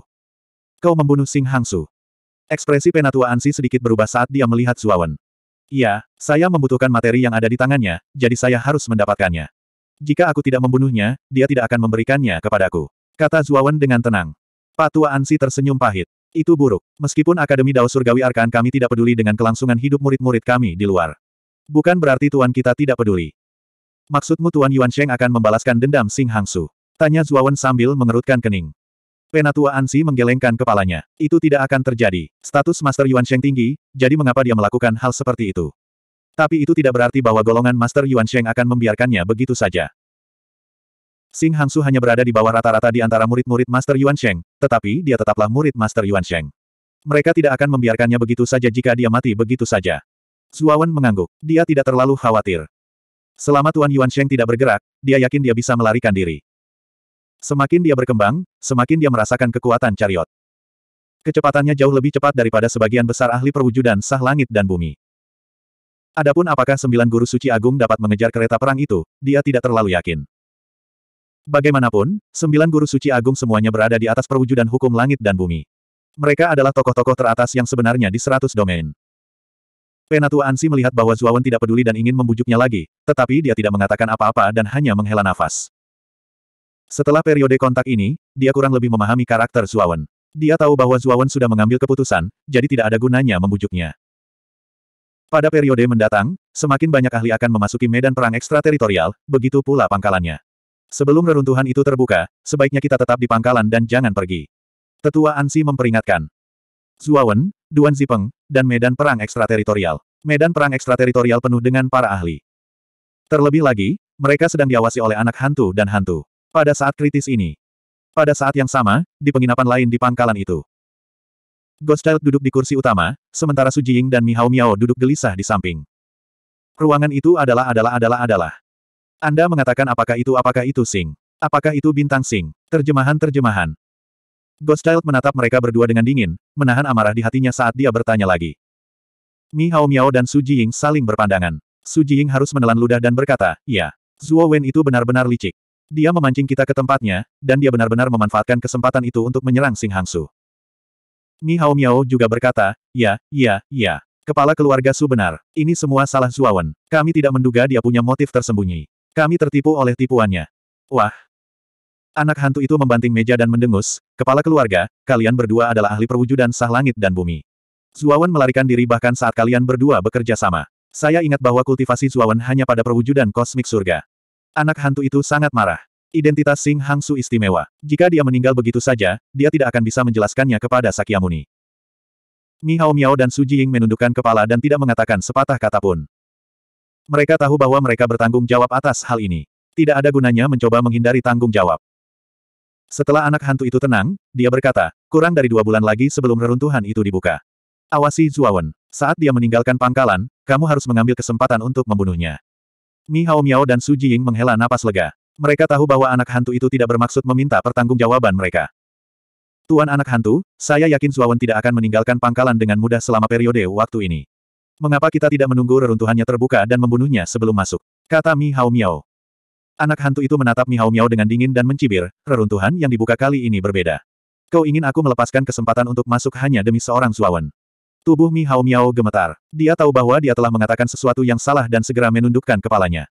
Kau membunuh Sing Hangsu. Ekspresi penatua Ansi sedikit berubah saat dia melihat Zuawan. Iya, saya membutuhkan materi yang ada di tangannya, jadi saya harus mendapatkannya. Jika aku tidak membunuhnya, dia tidak akan memberikannya kepadaku. Kata Zuawan dengan tenang. Pak tua Ansi tersenyum pahit. Itu buruk. Meskipun Akademi Dao Surgawi Arkaan kami tidak peduli dengan kelangsungan hidup murid-murid kami di luar. Bukan berarti tuan kita tidak peduli. Maksudmu Tuan Yuan Sheng akan membalaskan dendam Sing Hang Su? Tanya Zuawan sambil mengerutkan kening. Penatua Ansi menggelengkan kepalanya. Itu tidak akan terjadi. Status Master Yuan Sheng tinggi, jadi mengapa dia melakukan hal seperti itu? Tapi itu tidak berarti bahwa golongan Master Yuan Sheng akan membiarkannya begitu saja. Sing Hang Su hanya berada di bawah rata-rata di antara murid-murid Master Yuan Sheng, tetapi dia tetaplah murid Master Yuan Sheng. Mereka tidak akan membiarkannya begitu saja jika dia mati begitu saja. Zuawan mengangguk. Dia tidak terlalu khawatir. Selama Tuan Yuan Sheng tidak bergerak, dia yakin dia bisa melarikan diri. Semakin dia berkembang, semakin dia merasakan kekuatan chariot. Kecepatannya jauh lebih cepat daripada sebagian besar ahli perwujudan sah langit dan bumi. Adapun apakah sembilan guru suci agung dapat mengejar kereta perang itu, dia tidak terlalu yakin. Bagaimanapun, sembilan guru suci agung semuanya berada di atas perwujudan hukum langit dan bumi. Mereka adalah tokoh-tokoh teratas yang sebenarnya di seratus domain. Penatua Ansi melihat bahwa Zuawan tidak peduli dan ingin membujuknya lagi, tetapi dia tidak mengatakan apa-apa dan hanya menghela nafas. Setelah periode kontak ini, dia kurang lebih memahami karakter Zuawan. Dia tahu bahwa Zuawan sudah mengambil keputusan, jadi tidak ada gunanya membujuknya. Pada periode mendatang, semakin banyak ahli akan memasuki medan perang ekstrateritorial, begitu pula pangkalannya. Sebelum reruntuhan itu terbuka, sebaiknya kita tetap di pangkalan dan jangan pergi. Tetua Ansi memperingatkan. Zuawan, Duan Zipeng, dan medan perang ekstrateritorial. Medan perang ekstrateritorial penuh dengan para ahli. Terlebih lagi, mereka sedang diawasi oleh anak hantu dan hantu. Pada saat kritis ini. Pada saat yang sama, di penginapan lain di pangkalan itu. Ghost Child duduk di kursi utama, sementara Su Jing dan Mihao Miao duduk gelisah di samping. Ruangan itu adalah adalah adalah adalah. Anda mengatakan apakah itu apakah itu Sing? Apakah itu bintang Sing? Terjemahan-terjemahan. Ghost menatap mereka berdua dengan dingin, menahan amarah di hatinya saat dia bertanya lagi. Mi Hao Miao dan Su Jiying saling berpandangan. Su Jiying harus menelan ludah dan berkata, ya, Zuo Wen itu benar-benar licik. Dia memancing kita ke tempatnya, dan dia benar-benar memanfaatkan kesempatan itu untuk menyerang Sing Hangsu. Mi Hao Miao juga berkata, ya, ya, ya. Kepala keluarga Su benar, ini semua salah Zuo Wen. Kami tidak menduga dia punya motif tersembunyi. Kami tertipu oleh tipuannya. Wah, Anak hantu itu membanting meja dan mendengus, kepala keluarga, kalian berdua adalah ahli perwujudan sah langit dan bumi. Zuawan melarikan diri bahkan saat kalian berdua bekerja sama. Saya ingat bahwa kultivasi Zuawan hanya pada perwujudan kosmik surga. Anak hantu itu sangat marah. Identitas Sing Hangsu istimewa. Jika dia meninggal begitu saja, dia tidak akan bisa menjelaskannya kepada Sakyamuni. Mi Hao Miao dan Su Ying menundukkan kepala dan tidak mengatakan sepatah kata pun. Mereka tahu bahwa mereka bertanggung jawab atas hal ini. Tidak ada gunanya mencoba menghindari tanggung jawab. Setelah anak hantu itu tenang, dia berkata, kurang dari dua bulan lagi sebelum reruntuhan itu dibuka. Awasi Zuawan. Saat dia meninggalkan pangkalan, kamu harus mengambil kesempatan untuk membunuhnya. Mi Hao Miao dan Su Jiying menghela napas lega. Mereka tahu bahwa anak hantu itu tidak bermaksud meminta pertanggungjawaban mereka. Tuan anak hantu, saya yakin Zuawan tidak akan meninggalkan pangkalan dengan mudah selama periode waktu ini. Mengapa kita tidak menunggu reruntuhannya terbuka dan membunuhnya sebelum masuk? Kata Mi Hao Miao. Anak hantu itu menatap Miao Miao dengan dingin dan mencibir, reruntuhan yang dibuka kali ini berbeda. Kau ingin aku melepaskan kesempatan untuk masuk hanya demi seorang suawan. Tubuh Miao Miao gemetar. Dia tahu bahwa dia telah mengatakan sesuatu yang salah dan segera menundukkan kepalanya.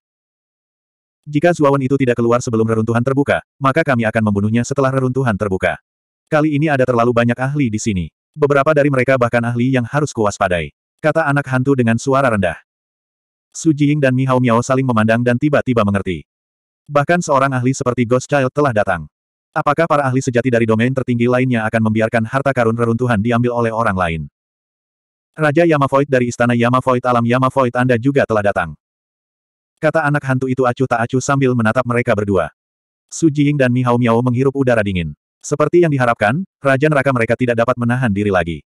Jika Zuawan itu tidak keluar sebelum reruntuhan terbuka, maka kami akan membunuhnya setelah reruntuhan terbuka. Kali ini ada terlalu banyak ahli di sini. Beberapa dari mereka bahkan ahli yang harus kuwaspadai. Kata anak hantu dengan suara rendah. Su Jing dan Miao Miao saling memandang dan tiba-tiba mengerti. Bahkan seorang ahli seperti Ghost Child telah datang. Apakah para ahli sejati dari domain tertinggi lainnya akan membiarkan harta karun reruntuhan diambil oleh orang lain? Raja Yamavoid dari istana Yamavoid alam Yamavoid Anda juga telah datang. Kata anak hantu itu acuh tak acuh sambil menatap mereka berdua. Su Jing dan Mihao Miao menghirup udara dingin. Seperti yang diharapkan, Raja Neraka mereka tidak dapat menahan diri lagi.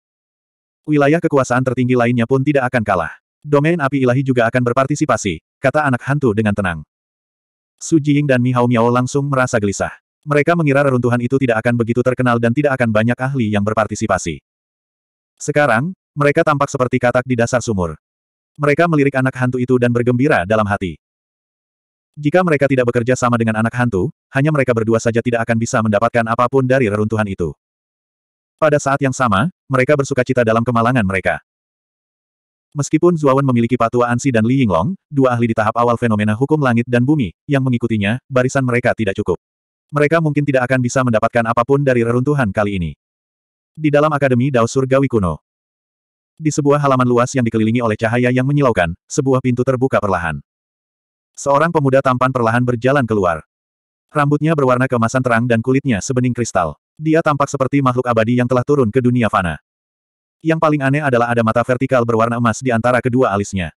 Wilayah kekuasaan tertinggi lainnya pun tidak akan kalah. Domain api ilahi juga akan berpartisipasi, kata anak hantu dengan tenang. Su Jing dan Mi Mihao Miao langsung merasa gelisah. Mereka mengira reruntuhan itu tidak akan begitu terkenal dan tidak akan banyak ahli yang berpartisipasi. Sekarang, mereka tampak seperti katak di dasar sumur. Mereka melirik anak hantu itu dan bergembira dalam hati. Jika mereka tidak bekerja sama dengan anak hantu, hanya mereka berdua saja tidak akan bisa mendapatkan apapun dari reruntuhan itu. Pada saat yang sama, mereka bersuka cita dalam kemalangan mereka. Meskipun Zuawan memiliki patua Ansi dan Li Yinglong, dua ahli di tahap awal fenomena hukum langit dan bumi, yang mengikutinya, barisan mereka tidak cukup. Mereka mungkin tidak akan bisa mendapatkan apapun dari reruntuhan kali ini. Di dalam Akademi Dao Surgawi Kuno. Di sebuah halaman luas yang dikelilingi oleh cahaya yang menyilaukan, sebuah pintu terbuka perlahan. Seorang pemuda tampan perlahan berjalan keluar. Rambutnya berwarna kemasan terang dan kulitnya sebening kristal. Dia tampak seperti makhluk abadi yang telah turun ke dunia fana. Yang paling aneh adalah ada mata vertikal berwarna emas di antara kedua alisnya.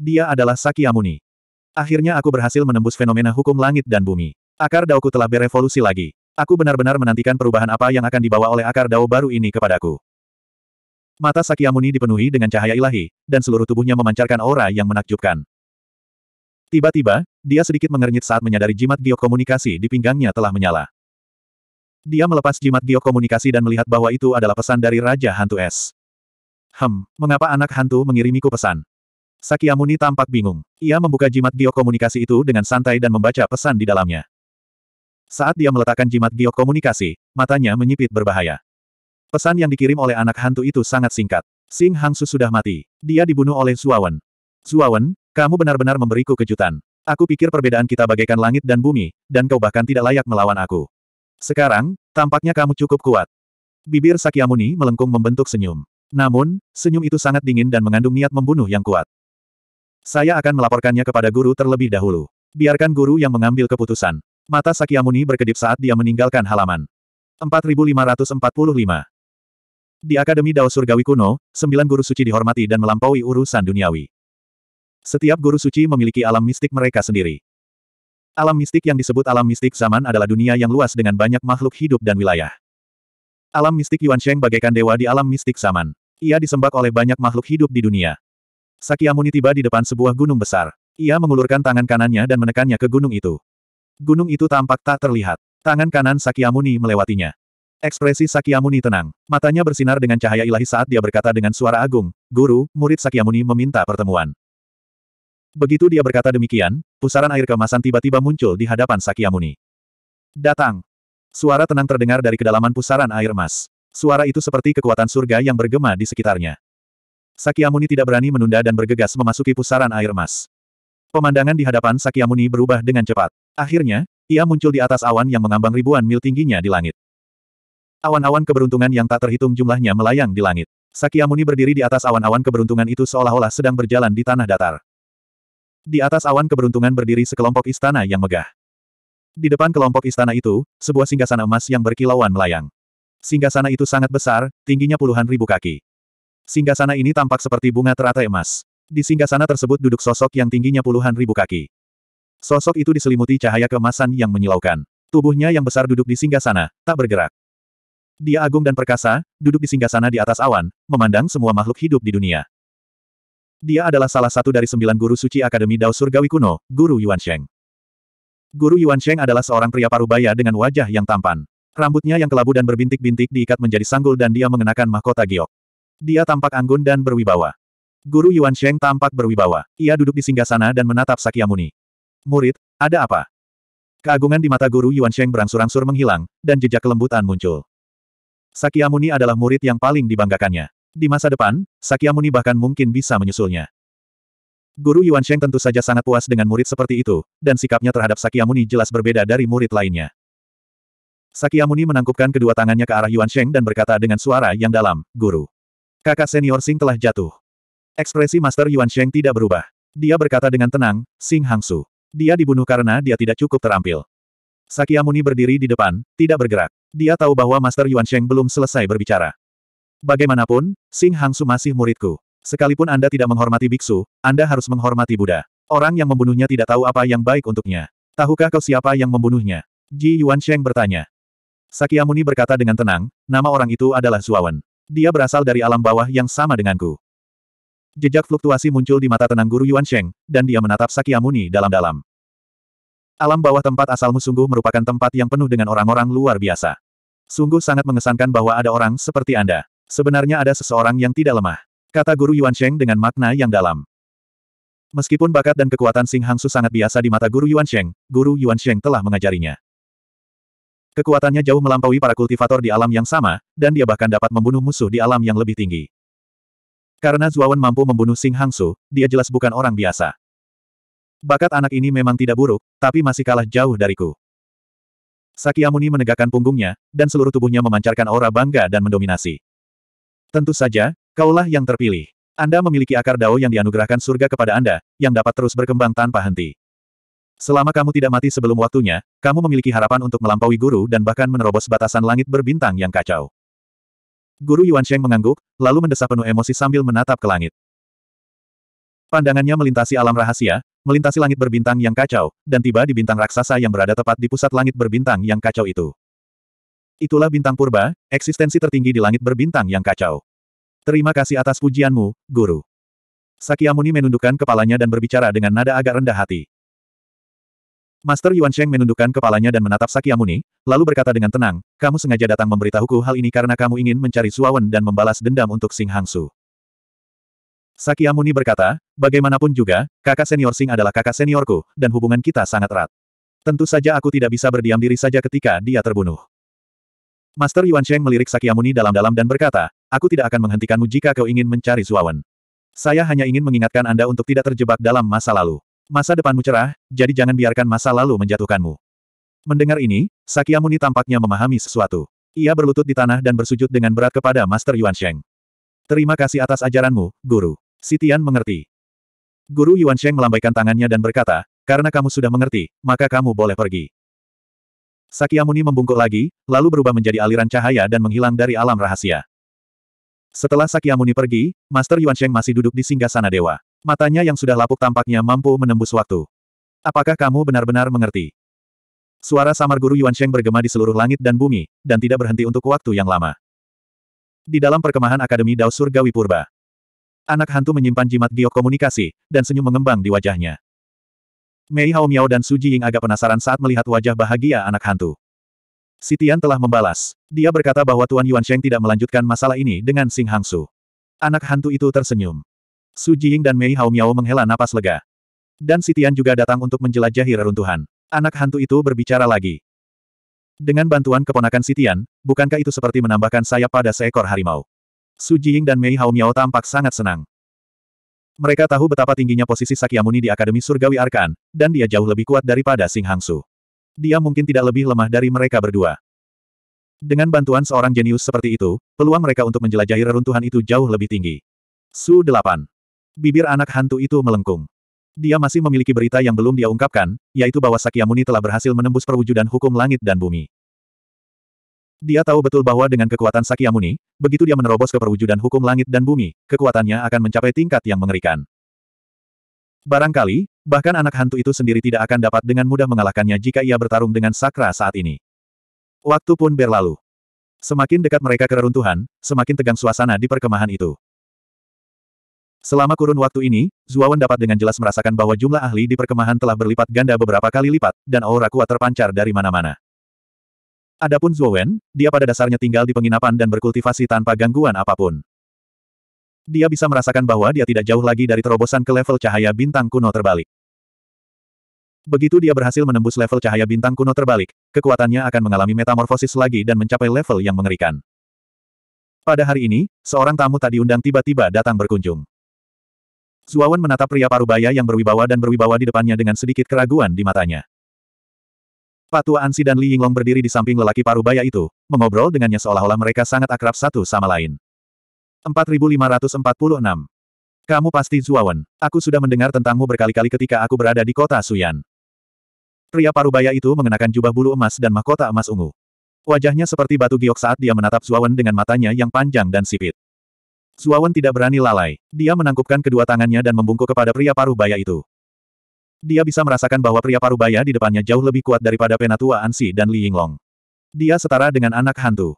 Dia adalah Sakyamuni. Akhirnya aku berhasil menembus fenomena hukum langit dan bumi. Akar dauku telah berevolusi lagi. Aku benar-benar menantikan perubahan apa yang akan dibawa oleh akar dao baru ini kepadaku. Mata Sakyamuni dipenuhi dengan cahaya ilahi, dan seluruh tubuhnya memancarkan aura yang menakjubkan. Tiba-tiba, dia sedikit mengernyit saat menyadari jimat giok di pinggangnya telah menyala. Dia melepas jimat giok komunikasi dan melihat bahwa itu adalah pesan dari Raja Hantu Es. Hem, mengapa anak hantu mengirimiku pesan? Sakyamuni tampak bingung. Ia membuka jimat giok komunikasi itu dengan santai dan membaca pesan di dalamnya. Saat dia meletakkan jimat giok komunikasi, matanya menyipit berbahaya. Pesan yang dikirim oleh anak hantu itu sangat singkat. Sing Hangsu sudah mati. Dia dibunuh oleh Zuawan. Zuawan, kamu benar-benar memberiku kejutan. Aku pikir perbedaan kita bagaikan langit dan bumi, dan kau bahkan tidak layak melawan aku. Sekarang, tampaknya kamu cukup kuat. Bibir Sakyamuni melengkung membentuk senyum. Namun, senyum itu sangat dingin dan mengandung niat membunuh yang kuat. Saya akan melaporkannya kepada guru terlebih dahulu. Biarkan guru yang mengambil keputusan. Mata Sakyamuni berkedip saat dia meninggalkan halaman. 4545 Di Akademi Dao Surgawi kuno, sembilan guru suci dihormati dan melampaui urusan duniawi. Setiap guru suci memiliki alam mistik mereka sendiri. Alam mistik yang disebut alam mistik zaman adalah dunia yang luas dengan banyak makhluk hidup dan wilayah. Alam mistik Yuan Sheng bagaikan dewa di alam mistik zaman. Ia disembah oleh banyak makhluk hidup di dunia. Sakyamuni tiba di depan sebuah gunung besar. Ia mengulurkan tangan kanannya dan menekannya ke gunung itu. Gunung itu tampak tak terlihat. Tangan kanan Sakyamuni melewatinya. Ekspresi Sakyamuni tenang. Matanya bersinar dengan cahaya ilahi saat dia berkata dengan suara agung, Guru, murid Sakyamuni meminta pertemuan. Begitu dia berkata demikian, pusaran air kemasan tiba-tiba muncul di hadapan Sakyamuni. Datang! Suara tenang terdengar dari kedalaman pusaran air emas. Suara itu seperti kekuatan surga yang bergema di sekitarnya. Sakyamuni tidak berani menunda dan bergegas memasuki pusaran air emas. Pemandangan di hadapan Sakyamuni berubah dengan cepat. Akhirnya, ia muncul di atas awan yang mengambang ribuan mil tingginya di langit. Awan-awan keberuntungan yang tak terhitung jumlahnya melayang di langit. Sakyamuni berdiri di atas awan-awan keberuntungan itu seolah-olah sedang berjalan di tanah datar. Di atas awan keberuntungan berdiri sekelompok istana yang megah. Di depan kelompok istana itu, sebuah singgasana emas yang berkilauan melayang. Singgasana itu sangat besar, tingginya puluhan ribu kaki. Singgasana ini tampak seperti bunga teratai emas. Di singgasana tersebut duduk sosok yang tingginya puluhan ribu kaki. Sosok itu diselimuti cahaya kemasan yang menyilaukan. Tubuhnya yang besar duduk di singgasana, tak bergerak. Dia agung dan perkasa, duduk di singgasana di atas awan, memandang semua makhluk hidup di dunia. Dia adalah salah satu dari sembilan guru suci Akademi Dao Surgawi kuno, Guru Yuan Sheng. Guru Yuan Sheng adalah seorang pria parubaya dengan wajah yang tampan. Rambutnya yang kelabu dan berbintik-bintik diikat menjadi sanggul dan dia mengenakan mahkota giok. Dia tampak anggun dan berwibawa. Guru Yuan Sheng tampak berwibawa. Ia duduk di singgasana dan menatap Sakyamuni. Murid, ada apa? Keagungan di mata guru Yuan Sheng berangsur-angsur menghilang, dan jejak kelembutan muncul. Sakyamuni adalah murid yang paling dibanggakannya. Di masa depan, Sakyamuni bahkan mungkin bisa menyusulnya. Guru Yuan Sheng tentu saja sangat puas dengan murid seperti itu, dan sikapnya terhadap Sakyamuni jelas berbeda dari murid lainnya. Sakyamuni menangkupkan kedua tangannya ke arah Yuan Sheng dan berkata dengan suara yang dalam, Guru. Kakak senior Sing telah jatuh. Ekspresi Master Yuan Sheng tidak berubah. Dia berkata dengan tenang, Sing Hangsu. Dia dibunuh karena dia tidak cukup terampil. Sakyamuni berdiri di depan, tidak bergerak. Dia tahu bahwa Master Yuan Sheng belum selesai berbicara. Bagaimanapun, Sing Hangsu masih muridku. Sekalipun Anda tidak menghormati biksu, Anda harus menghormati Buddha. Orang yang membunuhnya tidak tahu apa yang baik untuknya. Tahukah kau siapa yang membunuhnya? Ji Yuansheng bertanya. Sakyamuni berkata dengan tenang, nama orang itu adalah Zuawan. Dia berasal dari alam bawah yang sama denganku. Jejak fluktuasi muncul di mata tenang guru Yuansheng, dan dia menatap Sakyamuni dalam-dalam. Alam bawah tempat asalmu sungguh merupakan tempat yang penuh dengan orang-orang luar biasa. Sungguh sangat mengesankan bahwa ada orang seperti Anda. Sebenarnya ada seseorang yang tidak lemah. Kata Guru Yuan Sheng dengan makna yang dalam. Meskipun bakat dan kekuatan Sing Hangsu sangat biasa di mata Guru Yuan Sheng, Guru Yuan Sheng telah mengajarinya. Kekuatannya jauh melampaui para kultivator di alam yang sama, dan dia bahkan dapat membunuh musuh di alam yang lebih tinggi. Karena Zuawan mampu membunuh Sing Hangsu, dia jelas bukan orang biasa. Bakat anak ini memang tidak buruk, tapi masih kalah jauh dariku. Sakyamuni menegakkan punggungnya, dan seluruh tubuhnya memancarkan aura bangga dan mendominasi. Tentu saja, kaulah yang terpilih. Anda memiliki akar dao yang dianugerahkan surga kepada Anda, yang dapat terus berkembang tanpa henti. Selama kamu tidak mati sebelum waktunya, kamu memiliki harapan untuk melampaui guru dan bahkan menerobos batasan langit berbintang yang kacau. Guru Yuan Sheng mengangguk, lalu mendesah penuh emosi sambil menatap ke langit. Pandangannya melintasi alam rahasia, melintasi langit berbintang yang kacau, dan tiba di bintang raksasa yang berada tepat di pusat langit berbintang yang kacau itu. Itulah bintang purba, eksistensi tertinggi di langit berbintang yang kacau. Terima kasih atas pujianmu, Guru. Sakyamuni menundukkan kepalanya dan berbicara dengan nada agak rendah hati. Master Yuan Sheng menundukkan kepalanya dan menatap Sakyamuni, lalu berkata dengan tenang, kamu sengaja datang memberitahuku hal ini karena kamu ingin mencari Suawan dan membalas dendam untuk Sing Hangsu. Sakyamuni berkata, bagaimanapun juga, kakak senior Sing adalah kakak seniorku, dan hubungan kita sangat erat. Tentu saja aku tidak bisa berdiam diri saja ketika dia terbunuh. Master Yuan Sheng melirik Sakyamuni dalam-dalam dan berkata, aku tidak akan menghentikanmu jika kau ingin mencari Zuawan. Saya hanya ingin mengingatkan Anda untuk tidak terjebak dalam masa lalu. Masa depanmu cerah, jadi jangan biarkan masa lalu menjatuhkanmu. Mendengar ini, Sakyamuni tampaknya memahami sesuatu. Ia berlutut di tanah dan bersujud dengan berat kepada Master Yuan Sheng. Terima kasih atas ajaranmu, Guru. Sitian mengerti. Guru Yuan Sheng melambaikan tangannya dan berkata, karena kamu sudah mengerti, maka kamu boleh pergi. Sakyamuni membungkuk lagi, lalu berubah menjadi aliran cahaya dan menghilang dari alam rahasia. Setelah Sakyamuni pergi, Master Yuan Sheng masih duduk di singgah sana dewa. Matanya yang sudah lapuk tampaknya mampu menembus waktu. Apakah kamu benar-benar mengerti? Suara samar guru Yuan Sheng bergema di seluruh langit dan bumi, dan tidak berhenti untuk waktu yang lama. Di dalam perkemahan Akademi Dao Surgawi Purba, anak hantu menyimpan jimat giok komunikasi, dan senyum mengembang di wajahnya. Mei Miao dan Su Jiying agak penasaran saat melihat wajah bahagia anak hantu. Sitian telah membalas. Dia berkata bahwa Tuan Yuan Sheng tidak melanjutkan masalah ini dengan Sing Hang Su. Anak hantu itu tersenyum. Su Jiying dan Mei Miao menghela napas lega. Dan Sitian juga datang untuk menjelajahi reruntuhan. Anak hantu itu berbicara lagi. Dengan bantuan keponakan Sitian, bukankah itu seperti menambahkan sayap pada seekor harimau? Su Jiying dan Mei Miao tampak sangat senang. Mereka tahu betapa tingginya posisi Sakyamuni di Akademi Surgawi Arkan, dan dia jauh lebih kuat daripada Sing Hangsu. Dia mungkin tidak lebih lemah dari mereka berdua. Dengan bantuan seorang jenius seperti itu, peluang mereka untuk menjelajahi reruntuhan itu jauh lebih tinggi. Su 8. Bibir anak hantu itu melengkung. Dia masih memiliki berita yang belum dia ungkapkan, yaitu bahwa Sakyamuni telah berhasil menembus perwujudan hukum langit dan bumi. Dia tahu betul bahwa dengan kekuatan Sakyamuni, begitu dia menerobos ke perwujudan hukum langit dan bumi, kekuatannya akan mencapai tingkat yang mengerikan. Barangkali, bahkan anak hantu itu sendiri tidak akan dapat dengan mudah mengalahkannya jika ia bertarung dengan Sakra saat ini. Waktu pun berlalu. Semakin dekat mereka ke reruntuhan, semakin tegang suasana di perkemahan itu. Selama kurun waktu ini, Zuawan dapat dengan jelas merasakan bahwa jumlah ahli di perkemahan telah berlipat ganda beberapa kali lipat, dan aura kuat terpancar dari mana-mana. Adapun Zhou Wen, dia pada dasarnya tinggal di penginapan dan berkultivasi tanpa gangguan apapun. Dia bisa merasakan bahwa dia tidak jauh lagi dari terobosan ke level cahaya bintang kuno terbalik. Begitu dia berhasil menembus level cahaya bintang kuno terbalik, kekuatannya akan mengalami metamorfosis lagi dan mencapai level yang mengerikan. Pada hari ini, seorang tamu tadi undang tiba-tiba datang berkunjung. Zuawan menatap pria parubaya yang berwibawa dan berwibawa di depannya dengan sedikit keraguan di matanya. Patua Ansi dan Li Yinglong berdiri di samping lelaki parubaya itu, mengobrol dengannya seolah-olah mereka sangat akrab satu sama lain. 4546. Kamu pasti Zuawan. Aku sudah mendengar tentangmu berkali-kali ketika aku berada di kota Suyan. Pria parubaya itu mengenakan jubah bulu emas dan mahkota emas ungu. Wajahnya seperti batu giok saat dia menatap Zuawan dengan matanya yang panjang dan sipit. Zuawan tidak berani lalai. Dia menangkupkan kedua tangannya dan membungkuk kepada pria parubaya itu. Dia bisa merasakan bahwa pria parubaya di depannya jauh lebih kuat daripada penatua Ansi dan Li Yinglong. Dia setara dengan anak hantu.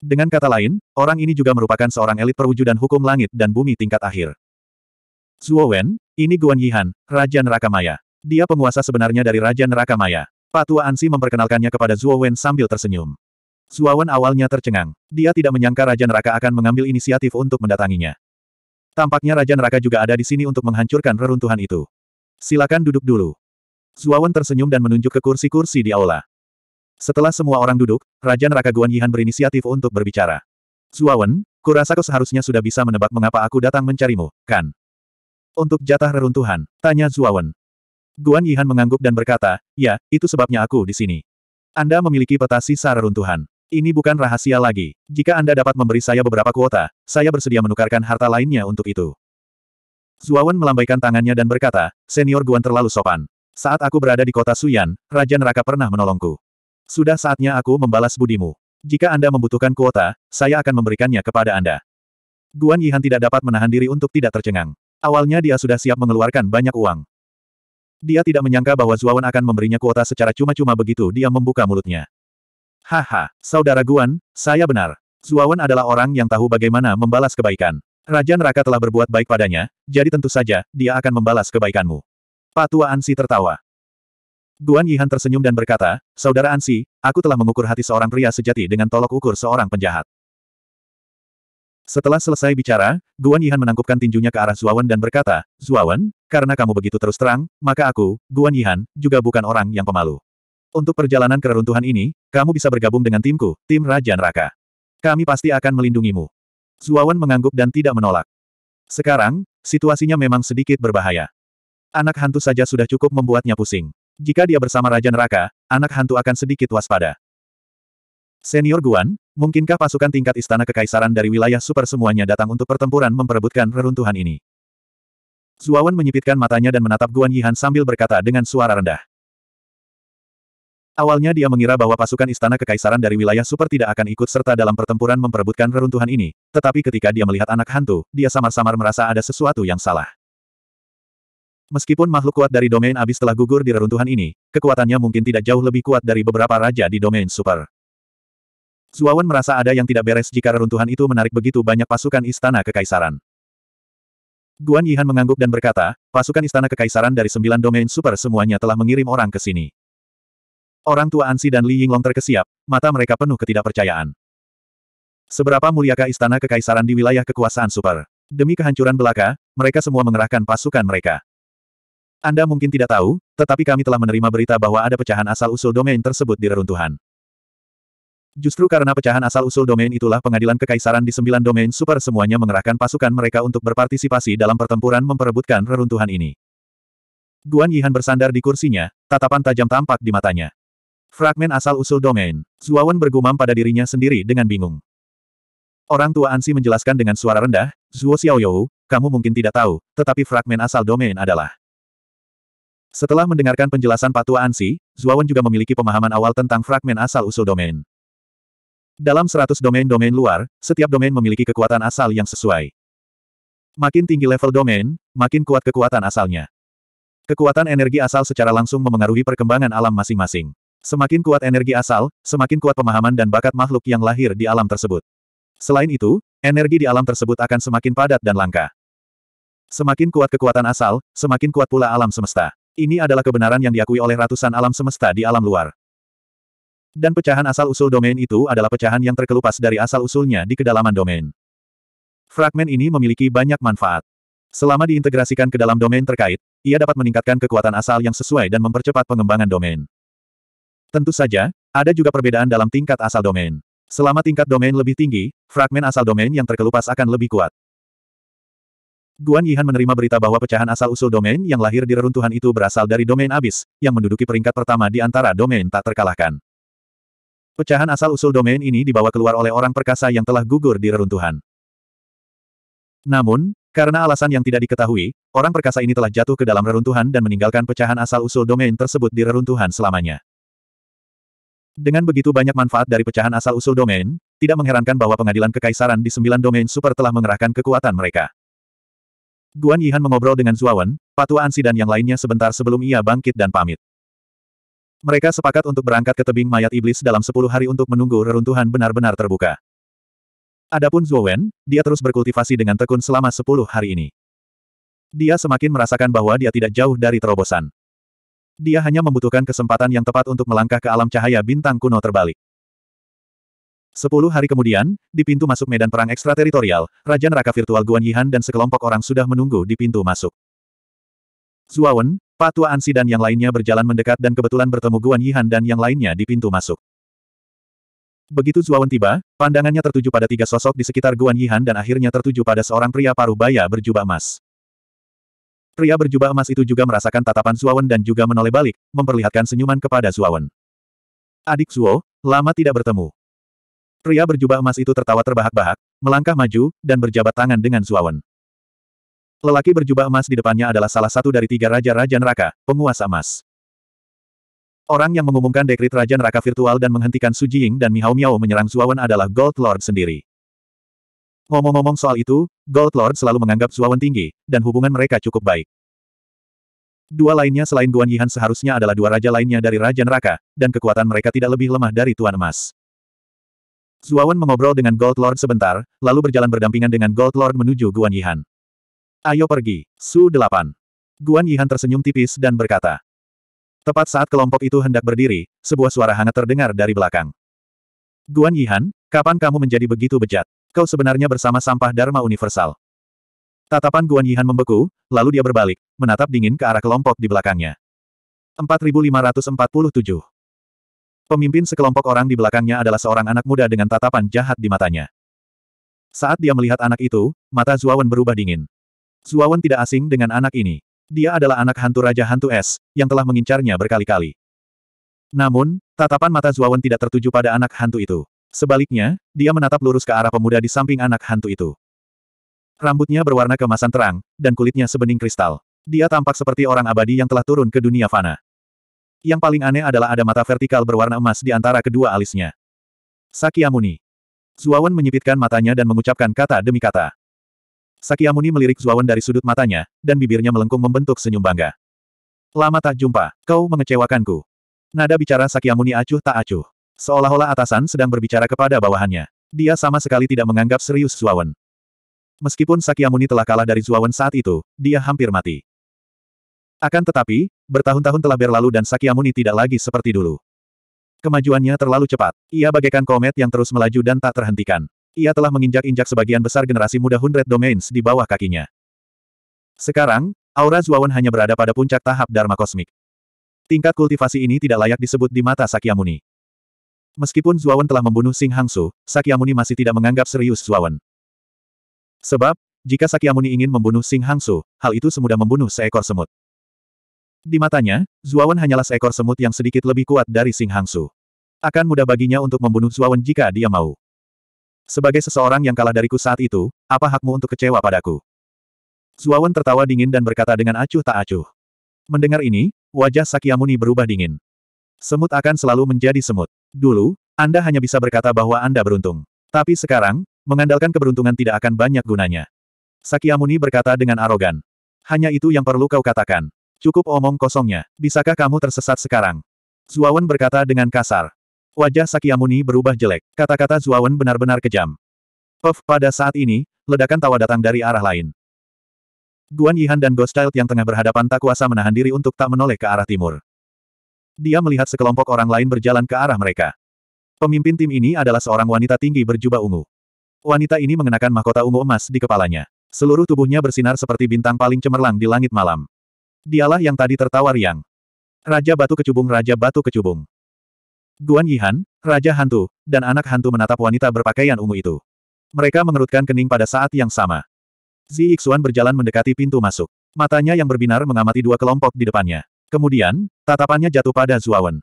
Dengan kata lain, orang ini juga merupakan seorang elit perwujudan hukum langit dan bumi tingkat akhir. Zhuo Wen, ini Guan Yihan, Raja Neraka Maya. Dia penguasa sebenarnya dari Raja Neraka Maya. Patua Ansi memperkenalkannya kepada Zhuo Wen sambil tersenyum. Zhuo Wen awalnya tercengang. Dia tidak menyangka Raja Neraka akan mengambil inisiatif untuk mendatanginya. Tampaknya Raja Neraka juga ada di sini untuk menghancurkan reruntuhan itu. Silakan duduk dulu. Zuawan tersenyum dan menunjuk ke kursi-kursi di aula. Setelah semua orang duduk, Raja Neraka Guan Yihan berinisiatif untuk berbicara. Zuawan, kurasa kau seharusnya sudah bisa menebak mengapa aku datang mencarimu, kan? Untuk jatah reruntuhan, tanya Zuawan. Guan Yihan mengangguk dan berkata, ya, itu sebabnya aku di sini. Anda memiliki peta sisa reruntuhan. Ini bukan rahasia lagi. Jika Anda dapat memberi saya beberapa kuota, saya bersedia menukarkan harta lainnya untuk itu. Zuawan melambaikan tangannya dan berkata, Senior Guan terlalu sopan. Saat aku berada di kota Suyan, Raja Neraka pernah menolongku. Sudah saatnya aku membalas budimu. Jika Anda membutuhkan kuota, saya akan memberikannya kepada Anda. Guan Yihan tidak dapat menahan diri untuk tidak tercengang. Awalnya dia sudah siap mengeluarkan banyak uang. Dia tidak menyangka bahwa Zuawan akan memberinya kuota secara cuma-cuma begitu dia membuka mulutnya. Haha, saudara Guan, saya benar. Zuawan adalah orang yang tahu bagaimana membalas kebaikan. Raja neraka telah berbuat baik padanya, jadi tentu saja, dia akan membalas kebaikanmu. Patua Ansi tertawa. Guan Yihan tersenyum dan berkata, Saudara Ansi, aku telah mengukur hati seorang pria sejati dengan tolok ukur seorang penjahat. Setelah selesai bicara, Guan Yihan menangkupkan tinjunya ke arah Zuawan dan berkata, Zuawan, karena kamu begitu terus terang, maka aku, Guan Yihan, juga bukan orang yang pemalu. Untuk perjalanan keruntuhan ini, kamu bisa bergabung dengan timku, tim Raja Neraka. Kami pasti akan melindungimu. Zuawan mengangguk dan tidak menolak. Sekarang, situasinya memang sedikit berbahaya. Anak hantu saja sudah cukup membuatnya pusing. Jika dia bersama Raja Neraka, anak hantu akan sedikit waspada. Senior Guan, mungkinkah pasukan tingkat Istana Kekaisaran dari wilayah super semuanya datang untuk pertempuran memperebutkan reruntuhan ini? Zuawan menyipitkan matanya dan menatap Guan Yihan sambil berkata dengan suara rendah. Awalnya dia mengira bahwa pasukan istana kekaisaran dari wilayah super tidak akan ikut serta dalam pertempuran memperebutkan reruntuhan ini, tetapi ketika dia melihat anak hantu, dia samar-samar merasa ada sesuatu yang salah. Meskipun makhluk kuat dari domain abis telah gugur di reruntuhan ini, kekuatannya mungkin tidak jauh lebih kuat dari beberapa raja di domain super. Zuawan merasa ada yang tidak beres jika reruntuhan itu menarik begitu banyak pasukan istana kekaisaran. Guan Yihan mengangguk dan berkata, pasukan istana kekaisaran dari sembilan domain super semuanya telah mengirim orang ke sini. Orang tua Ansi dan Li Yinglong terkesiap, mata mereka penuh ketidakpercayaan. Seberapa muliakah istana kekaisaran di wilayah kekuasaan super? Demi kehancuran belaka, mereka semua mengerahkan pasukan mereka. Anda mungkin tidak tahu, tetapi kami telah menerima berita bahwa ada pecahan asal-usul domain tersebut di reruntuhan. Justru karena pecahan asal-usul domain itulah pengadilan kekaisaran di sembilan domain super semuanya mengerahkan pasukan mereka untuk berpartisipasi dalam pertempuran memperebutkan reruntuhan ini. Guan Yihan bersandar di kursinya, tatapan tajam tampak di matanya. Fragmen asal-usul domain. Zuawan bergumam pada dirinya sendiri dengan bingung. Orang tua Ansi menjelaskan dengan suara rendah, Zuo Xiaoyou, kamu mungkin tidak tahu, tetapi fragmen asal domain adalah. Setelah mendengarkan penjelasan Patua Ansi, Zuawan juga memiliki pemahaman awal tentang fragmen asal-usul domain. Dalam 100 domain-domain luar, setiap domain memiliki kekuatan asal yang sesuai. Makin tinggi level domain, makin kuat kekuatan asalnya. Kekuatan energi asal secara langsung memengaruhi perkembangan alam masing-masing. Semakin kuat energi asal, semakin kuat pemahaman dan bakat makhluk yang lahir di alam tersebut. Selain itu, energi di alam tersebut akan semakin padat dan langka. Semakin kuat kekuatan asal, semakin kuat pula alam semesta. Ini adalah kebenaran yang diakui oleh ratusan alam semesta di alam luar. Dan pecahan asal-usul domain itu adalah pecahan yang terkelupas dari asal-usulnya di kedalaman domain. Fragmen ini memiliki banyak manfaat. Selama diintegrasikan ke dalam domain terkait, ia dapat meningkatkan kekuatan asal yang sesuai dan mempercepat pengembangan domain. Tentu saja, ada juga perbedaan dalam tingkat asal domain. Selama tingkat domain lebih tinggi, fragmen asal domain yang terkelupas akan lebih kuat. Guan Yihan menerima berita bahwa pecahan asal-usul domain yang lahir di reruntuhan itu berasal dari domain abis, yang menduduki peringkat pertama di antara domain tak terkalahkan. Pecahan asal-usul domain ini dibawa keluar oleh orang perkasa yang telah gugur di reruntuhan. Namun, karena alasan yang tidak diketahui, orang perkasa ini telah jatuh ke dalam reruntuhan dan meninggalkan pecahan asal-usul domain tersebut di reruntuhan selamanya. Dengan begitu banyak manfaat dari pecahan asal-usul domain, tidak mengherankan bahwa pengadilan kekaisaran di sembilan domain super telah mengerahkan kekuatan mereka. Guan Yihan mengobrol dengan Zuawan, Patua Ansi dan yang lainnya sebentar sebelum ia bangkit dan pamit. Mereka sepakat untuk berangkat ke tebing mayat iblis dalam sepuluh hari untuk menunggu reruntuhan benar-benar terbuka. Adapun Zuowen, dia terus berkultivasi dengan tekun selama sepuluh hari ini. Dia semakin merasakan bahwa dia tidak jauh dari terobosan. Dia hanya membutuhkan kesempatan yang tepat untuk melangkah ke alam cahaya bintang kuno terbalik. Sepuluh hari kemudian, di pintu masuk medan perang ekstrateritorial, Raja Neraka Virtual Guan Yihan dan sekelompok orang sudah menunggu di pintu masuk. Zuawan, Patua Ansi dan yang lainnya berjalan mendekat dan kebetulan bertemu Guan Yihan dan yang lainnya di pintu masuk. Begitu Zuawan tiba, pandangannya tertuju pada tiga sosok di sekitar Guan Yihan dan akhirnya tertuju pada seorang pria paruh baya berjubah emas. Pria berjubah emas itu juga merasakan tatapan Suawen dan juga menoleh balik, memperlihatkan senyuman kepada Suawen. Adik Suo, lama tidak bertemu. Pria berjubah emas itu tertawa terbahak-bahak, melangkah maju, dan berjabat tangan dengan Suawen. Lelaki berjubah emas di depannya adalah salah satu dari tiga raja-raja neraka, penguasa emas. Orang yang mengumumkan dekrit Raja Neraka Virtual dan menghentikan Su Jiying dan Mihao Miao menyerang Suawen adalah Gold Lord sendiri. Ngomong-ngomong soal itu, Gold Lord selalu menganggap Zuawan tinggi, dan hubungan mereka cukup baik. Dua lainnya selain Guan Yihan seharusnya adalah dua raja lainnya dari Raja Neraka, dan kekuatan mereka tidak lebih lemah dari Tuan Emas. Zuawan mengobrol dengan Gold Lord sebentar, lalu berjalan berdampingan dengan Gold Lord menuju Guan Yihan. Ayo pergi, Su 8. Guan Yihan tersenyum tipis dan berkata. Tepat saat kelompok itu hendak berdiri, sebuah suara hangat terdengar dari belakang. Guan Yihan, kapan kamu menjadi begitu bejat? Kau sebenarnya bersama sampah Dharma Universal. Tatapan Guan Yihan membeku, lalu dia berbalik, menatap dingin ke arah kelompok di belakangnya. 4547 Pemimpin sekelompok orang di belakangnya adalah seorang anak muda dengan tatapan jahat di matanya. Saat dia melihat anak itu, mata Zuawan berubah dingin. Zuawan tidak asing dengan anak ini. Dia adalah anak hantu Raja Hantu Es, yang telah mengincarnya berkali-kali. Namun, tatapan mata Zuawan tidak tertuju pada anak hantu itu. Sebaliknya, dia menatap lurus ke arah pemuda di samping anak hantu itu. Rambutnya berwarna kemasan terang, dan kulitnya sebening kristal. Dia tampak seperti orang abadi yang telah turun ke dunia fana. Yang paling aneh adalah ada mata vertikal berwarna emas di antara kedua alisnya. Sakyamuni. Zuawan menyipitkan matanya dan mengucapkan kata demi kata. Sakyamuni melirik Zuawan dari sudut matanya, dan bibirnya melengkung membentuk senyum bangga. Lama tak jumpa, kau mengecewakanku. Nada bicara Sakyamuni acuh tak acuh. Seolah-olah atasan sedang berbicara kepada bawahannya. Dia sama sekali tidak menganggap serius Zuawan. Meskipun Sakyamuni telah kalah dari Zuawan saat itu, dia hampir mati. Akan tetapi, bertahun-tahun telah berlalu dan Sakyamuni tidak lagi seperti dulu. Kemajuannya terlalu cepat. Ia bagaikan komet yang terus melaju dan tak terhentikan. Ia telah menginjak-injak sebagian besar generasi muda Hundred Domains di bawah kakinya. Sekarang, aura Zuawan hanya berada pada puncak tahap Dharma Kosmik. Tingkat kultivasi ini tidak layak disebut di mata Sakyamuni. Meskipun Zuawan telah membunuh Sing Hangsu, Sakyamuni masih tidak menganggap serius Zuawan. Sebab, jika Sakyamuni ingin membunuh Sing Hangsu, hal itu semudah membunuh seekor semut. Di matanya, Zuawan hanyalah seekor semut yang sedikit lebih kuat dari Sing Hangsu. Akan mudah baginya untuk membunuh Zuawan jika dia mau. Sebagai seseorang yang kalah dariku saat itu, apa hakmu untuk kecewa padaku? Zuawan tertawa dingin dan berkata dengan acuh tak acuh. Mendengar ini, wajah Sakyamuni berubah dingin. Semut akan selalu menjadi semut. Dulu, Anda hanya bisa berkata bahwa Anda beruntung. Tapi sekarang, mengandalkan keberuntungan tidak akan banyak gunanya. Sakyamuni berkata dengan arogan. Hanya itu yang perlu kau katakan. Cukup omong kosongnya. Bisakah kamu tersesat sekarang? Zuawan berkata dengan kasar. Wajah Sakyamuni berubah jelek. Kata-kata Zuawan benar-benar kejam. Puff, pada saat ini, ledakan tawa datang dari arah lain. Guan Yihan dan Ghost Child yang tengah berhadapan tak kuasa menahan diri untuk tak menoleh ke arah timur. Dia melihat sekelompok orang lain berjalan ke arah mereka. Pemimpin tim ini adalah seorang wanita tinggi berjubah ungu. Wanita ini mengenakan mahkota ungu emas di kepalanya. Seluruh tubuhnya bersinar seperti bintang paling cemerlang di langit malam. Dialah yang tadi tertawa riang. Raja Batu Kecubung Raja Batu Kecubung. Guan Yihan, Raja Hantu, dan anak hantu menatap wanita berpakaian ungu itu. Mereka mengerutkan kening pada saat yang sama. Zi Xuan berjalan mendekati pintu masuk. Matanya yang berbinar mengamati dua kelompok di depannya. Kemudian, tatapannya jatuh pada Zuawan.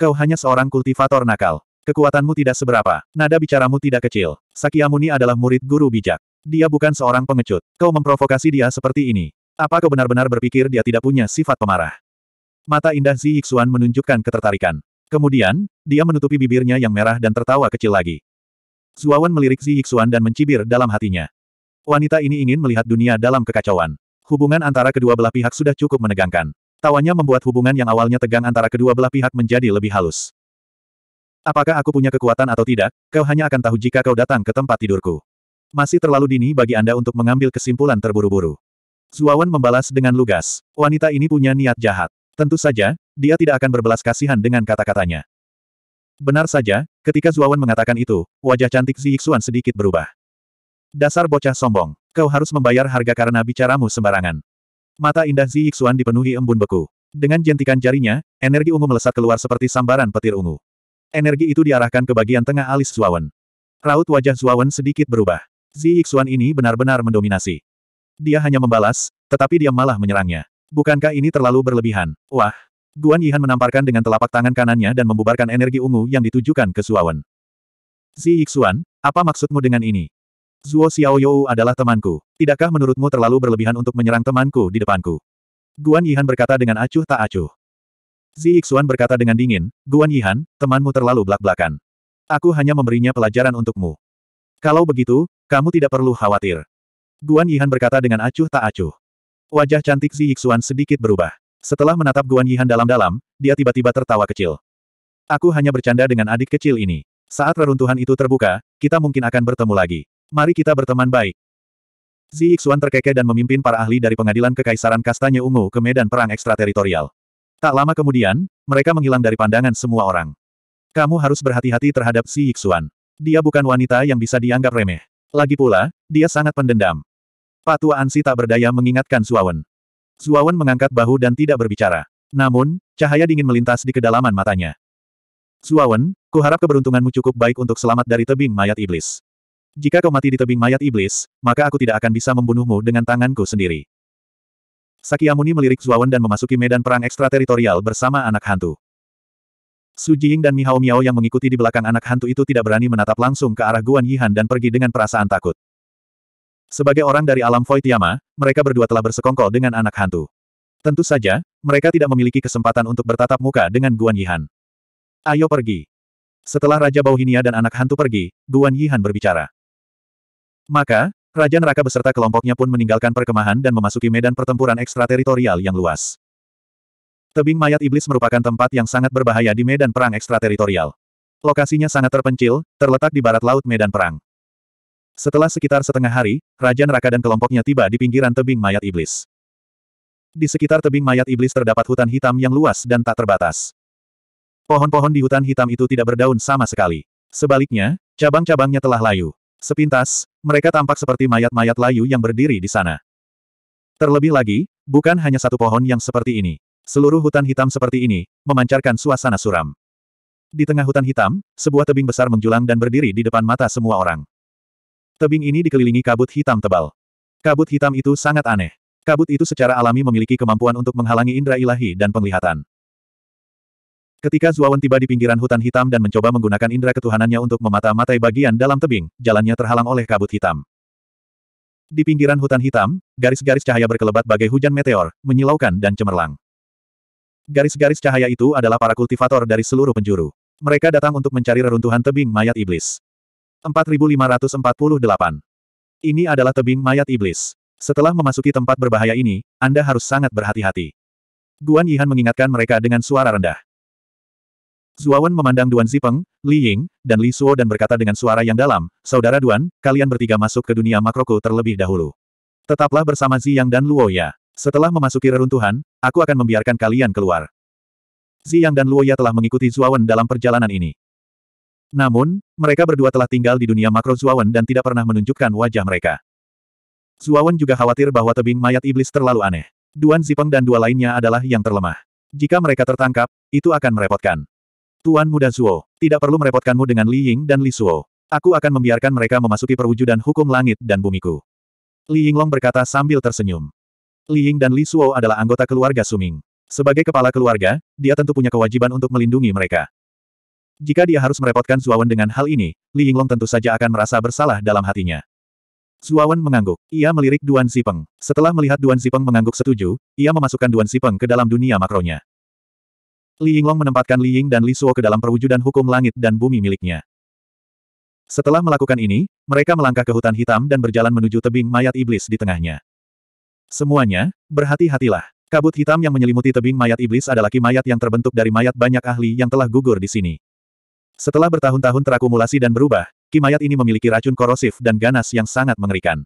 Kau hanya seorang kultivator nakal. Kekuatanmu tidak seberapa. Nada bicaramu tidak kecil. Sakyamuni adalah murid guru bijak. Dia bukan seorang pengecut. Kau memprovokasi dia seperti ini. Apa kau benar-benar berpikir dia tidak punya sifat pemarah? Mata indah Zi Yixuan menunjukkan ketertarikan. Kemudian, dia menutupi bibirnya yang merah dan tertawa kecil lagi. Zuawan melirik Zi Yixuan dan mencibir dalam hatinya. Wanita ini ingin melihat dunia dalam kekacauan. Hubungan antara kedua belah pihak sudah cukup menegangkan. Tawanya membuat hubungan yang awalnya tegang antara kedua belah pihak menjadi lebih halus. Apakah aku punya kekuatan atau tidak, kau hanya akan tahu jika kau datang ke tempat tidurku. Masih terlalu dini bagi Anda untuk mengambil kesimpulan terburu-buru. Zuawan membalas dengan lugas. Wanita ini punya niat jahat. Tentu saja, dia tidak akan berbelas kasihan dengan kata-katanya. Benar saja, ketika Zuawan mengatakan itu, wajah cantik Zi sedikit berubah. Dasar bocah sombong, kau harus membayar harga karena bicaramu sembarangan. Mata indah Zi Yixuan dipenuhi embun beku. Dengan jentikan jarinya, energi ungu melesat keluar seperti sambaran petir ungu. Energi itu diarahkan ke bagian tengah alis Zuawan. Raut wajah Zuawan sedikit berubah. Zi Yixuan ini benar-benar mendominasi. Dia hanya membalas, tetapi dia malah menyerangnya. Bukankah ini terlalu berlebihan? Wah! Guan Yihan menamparkan dengan telapak tangan kanannya dan membubarkan energi ungu yang ditujukan ke Zuawan. Zi Yixuan, apa maksudmu dengan ini? Zuo Xiaoyou adalah temanku. Tidakkah menurutmu terlalu berlebihan untuk menyerang temanku di depanku? Guan Yihan berkata dengan acuh tak acuh. Zi Xuan berkata dengan dingin, Guan Yihan, temanmu terlalu blak-blakan. Aku hanya memberinya pelajaran untukmu. Kalau begitu, kamu tidak perlu khawatir. Guan Yihan berkata dengan acuh tak acuh. Wajah cantik Zi Xuan sedikit berubah. Setelah menatap Guan Yihan dalam-dalam, dia tiba-tiba tertawa kecil. Aku hanya bercanda dengan adik kecil ini. Saat reruntuhan itu terbuka, kita mungkin akan bertemu lagi. Mari kita berteman baik. Zi Xuan terkekeh dan memimpin para ahli dari pengadilan Kekaisaran Kastanya Ungu ke medan perang ekstrateritorial. Tak lama kemudian, mereka menghilang dari pandangan semua orang. Kamu harus berhati-hati terhadap Xi Xuan. Dia bukan wanita yang bisa dianggap remeh. Lagi pula, dia sangat pendendam. Patua Ansi tak berdaya mengingatkan Zuawan. Zuawan mengangkat bahu dan tidak berbicara. Namun, cahaya dingin melintas di kedalaman matanya. Zuawan, kuharap keberuntunganmu cukup baik untuk selamat dari tebing mayat iblis. Jika kau mati di tebing mayat iblis, maka aku tidak akan bisa membunuhmu dengan tanganku sendiri. Sakyamuni melirik Zuawan dan memasuki medan perang ekstrateritorial bersama anak hantu. Su Jing dan Mihao Miao yang mengikuti di belakang anak hantu itu tidak berani menatap langsung ke arah Guan Yihan dan pergi dengan perasaan takut. Sebagai orang dari alam Void Yama, mereka berdua telah bersekongkol dengan anak hantu. Tentu saja, mereka tidak memiliki kesempatan untuk bertatap muka dengan Guan Yihan. Ayo pergi. Setelah Raja Bauhinia dan anak hantu pergi, Guan Yihan berbicara. Maka, Raja Neraka beserta kelompoknya pun meninggalkan perkemahan dan memasuki medan pertempuran ekstrateritorial yang luas. Tebing mayat iblis merupakan tempat yang sangat berbahaya di medan perang ekstrateritorial. Lokasinya sangat terpencil, terletak di barat laut medan perang. Setelah sekitar setengah hari, Raja Neraka dan kelompoknya tiba di pinggiran tebing mayat iblis. Di sekitar tebing mayat iblis terdapat hutan hitam yang luas dan tak terbatas. Pohon-pohon di hutan hitam itu tidak berdaun sama sekali. Sebaliknya, cabang-cabangnya telah layu. Sepintas, mereka tampak seperti mayat-mayat layu yang berdiri di sana. Terlebih lagi, bukan hanya satu pohon yang seperti ini. Seluruh hutan hitam seperti ini, memancarkan suasana suram. Di tengah hutan hitam, sebuah tebing besar menjulang dan berdiri di depan mata semua orang. Tebing ini dikelilingi kabut hitam tebal. Kabut hitam itu sangat aneh. Kabut itu secara alami memiliki kemampuan untuk menghalangi indera ilahi dan penglihatan. Ketika Zuawan tiba di pinggiran hutan hitam dan mencoba menggunakan indera ketuhanannya untuk memata-matai bagian dalam tebing, jalannya terhalang oleh kabut hitam. Di pinggiran hutan hitam, garis-garis cahaya berkelebat bagai hujan meteor, menyilaukan dan cemerlang. Garis-garis cahaya itu adalah para kultivator dari seluruh penjuru. Mereka datang untuk mencari reruntuhan tebing mayat iblis. 4548. Ini adalah tebing mayat iblis. Setelah memasuki tempat berbahaya ini, Anda harus sangat berhati-hati. Guan Yihan mengingatkan mereka dengan suara rendah. Zuawan memandang Duan Zipeng, Li Ying, dan Li Suo dan berkata dengan suara yang dalam, Saudara Duan, kalian bertiga masuk ke dunia makroku terlebih dahulu. Tetaplah bersama Ziyang dan Luo Ya. Setelah memasuki reruntuhan, aku akan membiarkan kalian keluar. Ziyang dan Luo Ya telah mengikuti Zuawan dalam perjalanan ini. Namun, mereka berdua telah tinggal di dunia makro Zuawan dan tidak pernah menunjukkan wajah mereka. Zuawan juga khawatir bahwa tebing mayat iblis terlalu aneh. Duan Zipeng dan dua lainnya adalah yang terlemah. Jika mereka tertangkap, itu akan merepotkan. Tuan Muda Zuo, tidak perlu merepotkanmu dengan Li Ying dan Li Suo. Aku akan membiarkan mereka memasuki perwujudan hukum langit dan bumiku. Li Yinglong berkata sambil tersenyum. Li Ying dan Li Suo adalah anggota keluarga Suming. Sebagai kepala keluarga, dia tentu punya kewajiban untuk melindungi mereka. Jika dia harus merepotkan Zuawan dengan hal ini, Li Yinglong tentu saja akan merasa bersalah dalam hatinya. Zuawan mengangguk. Ia melirik Duan Zipeng. Setelah melihat Duan Zipeng mengangguk setuju, ia memasukkan Duan Zipeng ke dalam dunia makronya. Li Yinglong menempatkan Li Ying dan Li Suo ke dalam perwujudan hukum langit dan bumi miliknya. Setelah melakukan ini, mereka melangkah ke hutan hitam dan berjalan menuju tebing mayat iblis di tengahnya. Semuanya, berhati-hatilah. Kabut hitam yang menyelimuti tebing mayat iblis adalah ki mayat yang terbentuk dari mayat banyak ahli yang telah gugur di sini. Setelah bertahun-tahun terakumulasi dan berubah, ki mayat ini memiliki racun korosif dan ganas yang sangat mengerikan.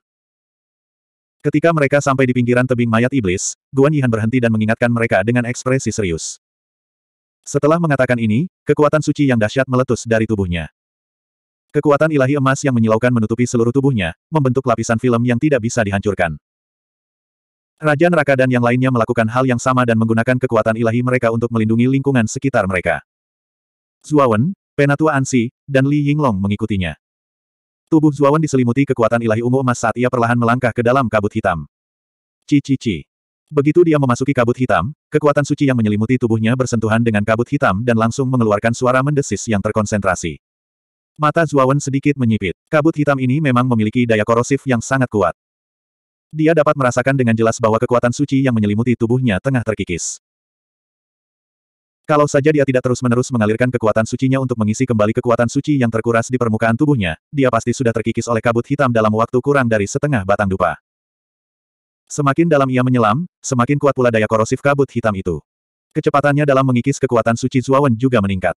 Ketika mereka sampai di pinggiran tebing mayat iblis, Guan Yihan berhenti dan mengingatkan mereka dengan ekspresi serius. Setelah mengatakan ini, kekuatan suci yang dahsyat meletus dari tubuhnya. Kekuatan ilahi emas yang menyilaukan menutupi seluruh tubuhnya, membentuk lapisan film yang tidak bisa dihancurkan. Raja neraka dan yang lainnya melakukan hal yang sama dan menggunakan kekuatan ilahi mereka untuk melindungi lingkungan sekitar mereka. Zuawan, Penatua Ansi, dan Li Yinglong mengikutinya. Tubuh Zuawan diselimuti kekuatan ilahi ungu emas saat ia perlahan melangkah ke dalam kabut hitam. Cici-ci. Begitu dia memasuki kabut hitam, kekuatan suci yang menyelimuti tubuhnya bersentuhan dengan kabut hitam dan langsung mengeluarkan suara mendesis yang terkonsentrasi. Mata Zuawan sedikit menyipit. Kabut hitam ini memang memiliki daya korosif yang sangat kuat. Dia dapat merasakan dengan jelas bahwa kekuatan suci yang menyelimuti tubuhnya tengah terkikis. Kalau saja dia tidak terus-menerus mengalirkan kekuatan sucinya untuk mengisi kembali kekuatan suci yang terkuras di permukaan tubuhnya, dia pasti sudah terkikis oleh kabut hitam dalam waktu kurang dari setengah batang dupa. Semakin dalam ia menyelam, semakin kuat pula daya korosif kabut hitam itu. Kecepatannya dalam mengikis kekuatan suci Zuawan juga meningkat.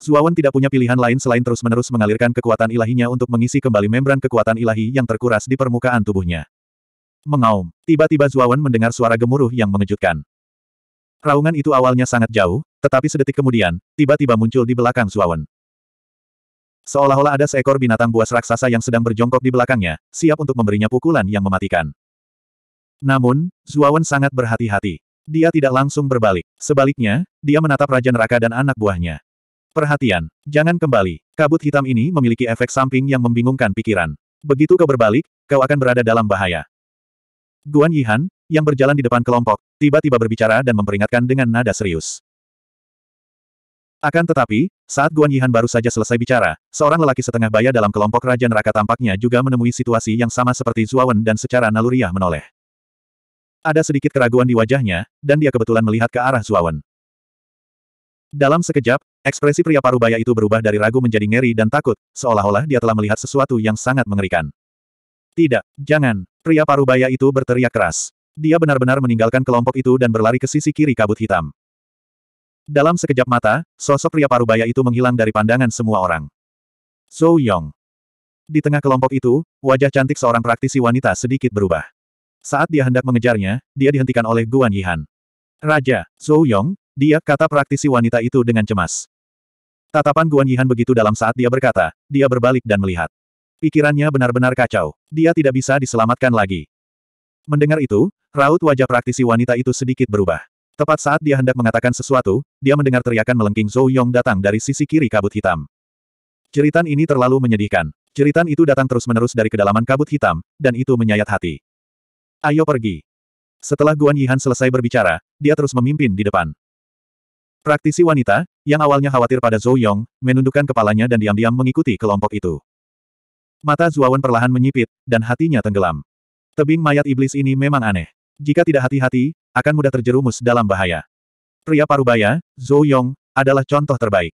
Zuawan tidak punya pilihan lain selain terus-menerus mengalirkan kekuatan ilahinya untuk mengisi kembali membran kekuatan ilahi yang terkuras di permukaan tubuhnya. Mengaum, tiba-tiba Zuawan mendengar suara gemuruh yang mengejutkan. Raungan itu awalnya sangat jauh, tetapi sedetik kemudian, tiba-tiba muncul di belakang Zuawan. Seolah-olah ada seekor binatang buas raksasa yang sedang berjongkok di belakangnya, siap untuk memberinya pukulan yang mematikan. Namun, Zuawan sangat berhati-hati. Dia tidak langsung berbalik. Sebaliknya, dia menatap Raja Neraka dan anak buahnya. Perhatian, jangan kembali. Kabut hitam ini memiliki efek samping yang membingungkan pikiran. Begitu kau berbalik, kau akan berada dalam bahaya. Guan Yihan, yang berjalan di depan kelompok, tiba-tiba berbicara dan memperingatkan dengan nada serius. Akan tetapi, saat Guan Yihan baru saja selesai bicara, seorang lelaki setengah baya dalam kelompok Raja Neraka tampaknya juga menemui situasi yang sama seperti Zuawan dan secara naluriah menoleh. Ada sedikit keraguan di wajahnya, dan dia kebetulan melihat ke arah Zuawan. Dalam sekejap, ekspresi pria parubaya itu berubah dari ragu menjadi ngeri dan takut, seolah-olah dia telah melihat sesuatu yang sangat mengerikan. Tidak, jangan, pria parubaya itu berteriak keras. Dia benar-benar meninggalkan kelompok itu dan berlari ke sisi kiri kabut hitam. Dalam sekejap mata, sosok pria parubaya itu menghilang dari pandangan semua orang. Zhou Yong. Di tengah kelompok itu, wajah cantik seorang praktisi wanita sedikit berubah. Saat dia hendak mengejarnya, dia dihentikan oleh Guan Yihan. Raja, Zhou Yong, dia kata praktisi wanita itu dengan cemas. Tatapan Guan Yihan begitu dalam saat dia berkata, dia berbalik dan melihat. Pikirannya benar-benar kacau, dia tidak bisa diselamatkan lagi. Mendengar itu, raut wajah praktisi wanita itu sedikit berubah. Tepat saat dia hendak mengatakan sesuatu, dia mendengar teriakan melengking Zhou Yong datang dari sisi kiri kabut hitam. Ceritan ini terlalu menyedihkan. Ceritan itu datang terus-menerus dari kedalaman kabut hitam, dan itu menyayat hati. Ayo pergi. Setelah Guan Yihan selesai berbicara, dia terus memimpin di depan. Praktisi wanita, yang awalnya khawatir pada Zhou Yong, menundukkan kepalanya dan diam-diam mengikuti kelompok itu. Mata Zuawan perlahan menyipit, dan hatinya tenggelam. Tebing mayat iblis ini memang aneh. Jika tidak hati-hati, akan mudah terjerumus dalam bahaya. Pria parubaya, Zhou Yong, adalah contoh terbaik.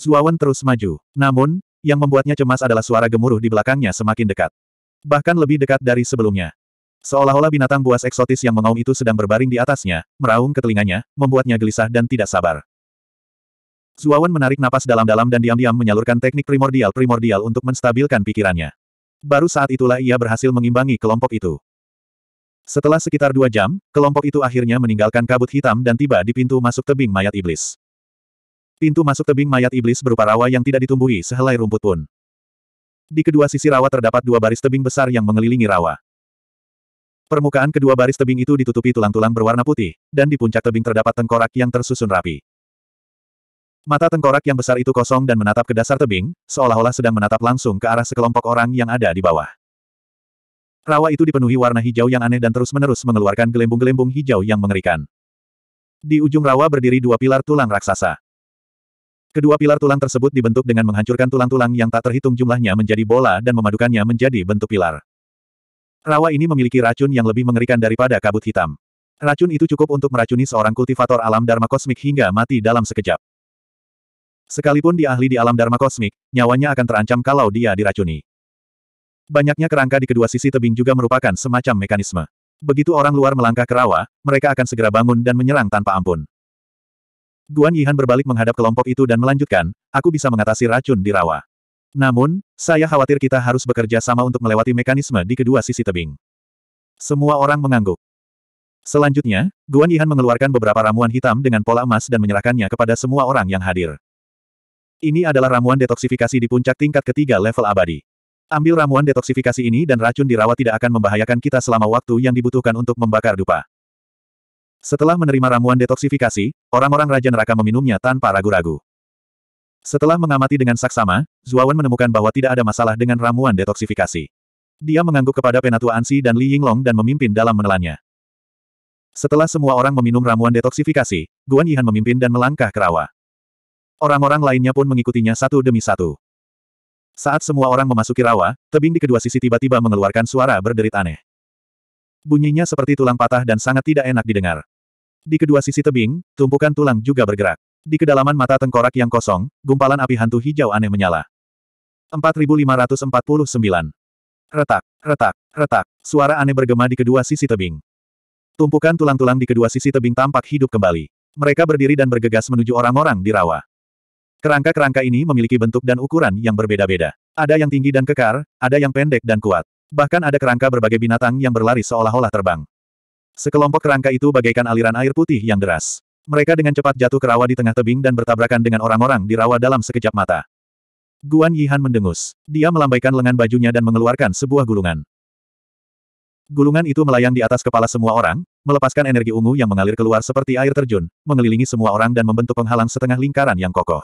Zuawan terus maju. Namun, yang membuatnya cemas adalah suara gemuruh di belakangnya semakin dekat. Bahkan lebih dekat dari sebelumnya. Seolah-olah binatang buas eksotis yang mengaum itu sedang berbaring di atasnya, meraung ke telinganya, membuatnya gelisah dan tidak sabar. Zuawan menarik napas dalam-dalam dan diam-diam menyalurkan teknik primordial-primordial untuk menstabilkan pikirannya. Baru saat itulah ia berhasil mengimbangi kelompok itu. Setelah sekitar dua jam, kelompok itu akhirnya meninggalkan kabut hitam dan tiba di pintu masuk tebing mayat iblis. Pintu masuk tebing mayat iblis berupa rawa yang tidak ditumbuhi sehelai rumput pun. Di kedua sisi rawa terdapat dua baris tebing besar yang mengelilingi rawa. Permukaan kedua baris tebing itu ditutupi tulang-tulang berwarna putih, dan di puncak tebing terdapat tengkorak yang tersusun rapi. Mata tengkorak yang besar itu kosong dan menatap ke dasar tebing, seolah-olah sedang menatap langsung ke arah sekelompok orang yang ada di bawah. Rawa itu dipenuhi warna hijau yang aneh dan terus-menerus mengeluarkan gelembung-gelembung hijau yang mengerikan. Di ujung rawa berdiri dua pilar tulang raksasa. Kedua pilar tulang tersebut dibentuk dengan menghancurkan tulang-tulang yang tak terhitung jumlahnya menjadi bola dan memadukannya menjadi bentuk pilar. Rawa ini memiliki racun yang lebih mengerikan daripada kabut hitam. Racun itu cukup untuk meracuni seorang kultivator alam dharma kosmik hingga mati dalam sekejap. Sekalipun dia ahli di alam dharma kosmik, nyawanya akan terancam kalau dia diracuni. Banyaknya kerangka di kedua sisi tebing juga merupakan semacam mekanisme. Begitu orang luar melangkah ke rawa, mereka akan segera bangun dan menyerang tanpa ampun. Guan Yihan berbalik menghadap kelompok itu dan melanjutkan, aku bisa mengatasi racun di rawa. Namun, saya khawatir kita harus bekerja sama untuk melewati mekanisme di kedua sisi tebing. Semua orang mengangguk. Selanjutnya, Guan Yihan mengeluarkan beberapa ramuan hitam dengan pola emas dan menyerahkannya kepada semua orang yang hadir. Ini adalah ramuan detoksifikasi di puncak tingkat ketiga level abadi. Ambil ramuan detoksifikasi ini dan racun dirawat tidak akan membahayakan kita selama waktu yang dibutuhkan untuk membakar dupa. Setelah menerima ramuan detoksifikasi, orang-orang Raja Neraka meminumnya tanpa ragu-ragu. Setelah mengamati dengan saksama, Zuawan menemukan bahwa tidak ada masalah dengan ramuan detoksifikasi. Dia mengangguk kepada Penatua Ansi dan Li Yinglong dan memimpin dalam menelannya. Setelah semua orang meminum ramuan detoksifikasi, Guan Yihan memimpin dan melangkah ke rawa. Orang-orang lainnya pun mengikutinya satu demi satu. Saat semua orang memasuki rawa, tebing di kedua sisi tiba-tiba mengeluarkan suara berderit aneh. Bunyinya seperti tulang patah dan sangat tidak enak didengar. Di kedua sisi tebing, tumpukan tulang juga bergerak. Di kedalaman mata tengkorak yang kosong, gumpalan api hantu hijau aneh menyala. 4549. Retak, retak, retak, suara aneh bergema di kedua sisi tebing. Tumpukan tulang-tulang di kedua sisi tebing tampak hidup kembali. Mereka berdiri dan bergegas menuju orang-orang di rawa. Kerangka-kerangka ini memiliki bentuk dan ukuran yang berbeda-beda. Ada yang tinggi dan kekar, ada yang pendek dan kuat. Bahkan ada kerangka berbagai binatang yang berlari seolah-olah terbang. Sekelompok kerangka itu bagaikan aliran air putih yang deras. Mereka dengan cepat jatuh ke rawa di tengah tebing dan bertabrakan dengan orang-orang di rawa dalam sekejap mata. Guan Yihan mendengus. Dia melambaikan lengan bajunya dan mengeluarkan sebuah gulungan. Gulungan itu melayang di atas kepala semua orang, melepaskan energi ungu yang mengalir keluar seperti air terjun, mengelilingi semua orang dan membentuk penghalang setengah lingkaran yang kokoh.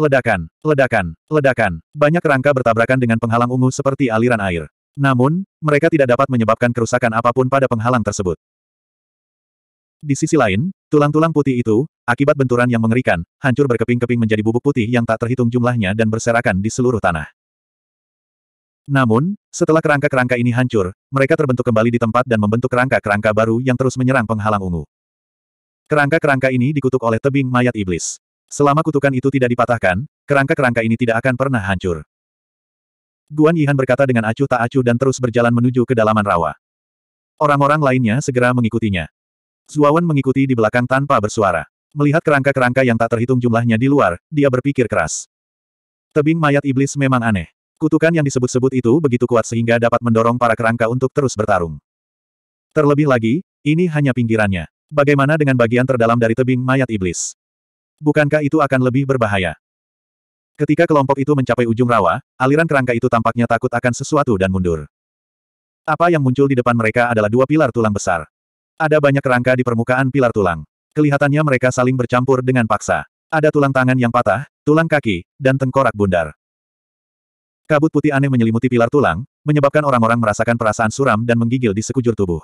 Ledakan, ledakan, ledakan. Banyak rangka bertabrakan dengan penghalang ungu seperti aliran air. Namun, mereka tidak dapat menyebabkan kerusakan apapun pada penghalang tersebut. Di sisi lain, tulang-tulang putih itu, akibat benturan yang mengerikan, hancur berkeping-keping menjadi bubuk putih yang tak terhitung jumlahnya dan berserakan di seluruh tanah. Namun, setelah kerangka-kerangka ini hancur, mereka terbentuk kembali di tempat dan membentuk kerangka-kerangka baru yang terus menyerang penghalang ungu. Kerangka-kerangka ini dikutuk oleh tebing mayat iblis. Selama kutukan itu tidak dipatahkan, kerangka-kerangka ini tidak akan pernah hancur. Guan Yihan berkata dengan acuh tak acuh dan terus berjalan menuju kedalaman rawa. Orang-orang lainnya segera mengikutinya. Zuawan mengikuti di belakang tanpa bersuara. Melihat kerangka-kerangka yang tak terhitung jumlahnya di luar, dia berpikir keras. Tebing mayat iblis memang aneh. Kutukan yang disebut-sebut itu begitu kuat sehingga dapat mendorong para kerangka untuk terus bertarung. Terlebih lagi, ini hanya pinggirannya. Bagaimana dengan bagian terdalam dari tebing mayat iblis? Bukankah itu akan lebih berbahaya? Ketika kelompok itu mencapai ujung rawa, aliran kerangka itu tampaknya takut akan sesuatu dan mundur. Apa yang muncul di depan mereka adalah dua pilar tulang besar. Ada banyak kerangka di permukaan pilar tulang. Kelihatannya mereka saling bercampur dengan paksa. Ada tulang tangan yang patah, tulang kaki, dan tengkorak bundar. Kabut putih aneh menyelimuti pilar tulang, menyebabkan orang-orang merasakan perasaan suram dan menggigil di sekujur tubuh.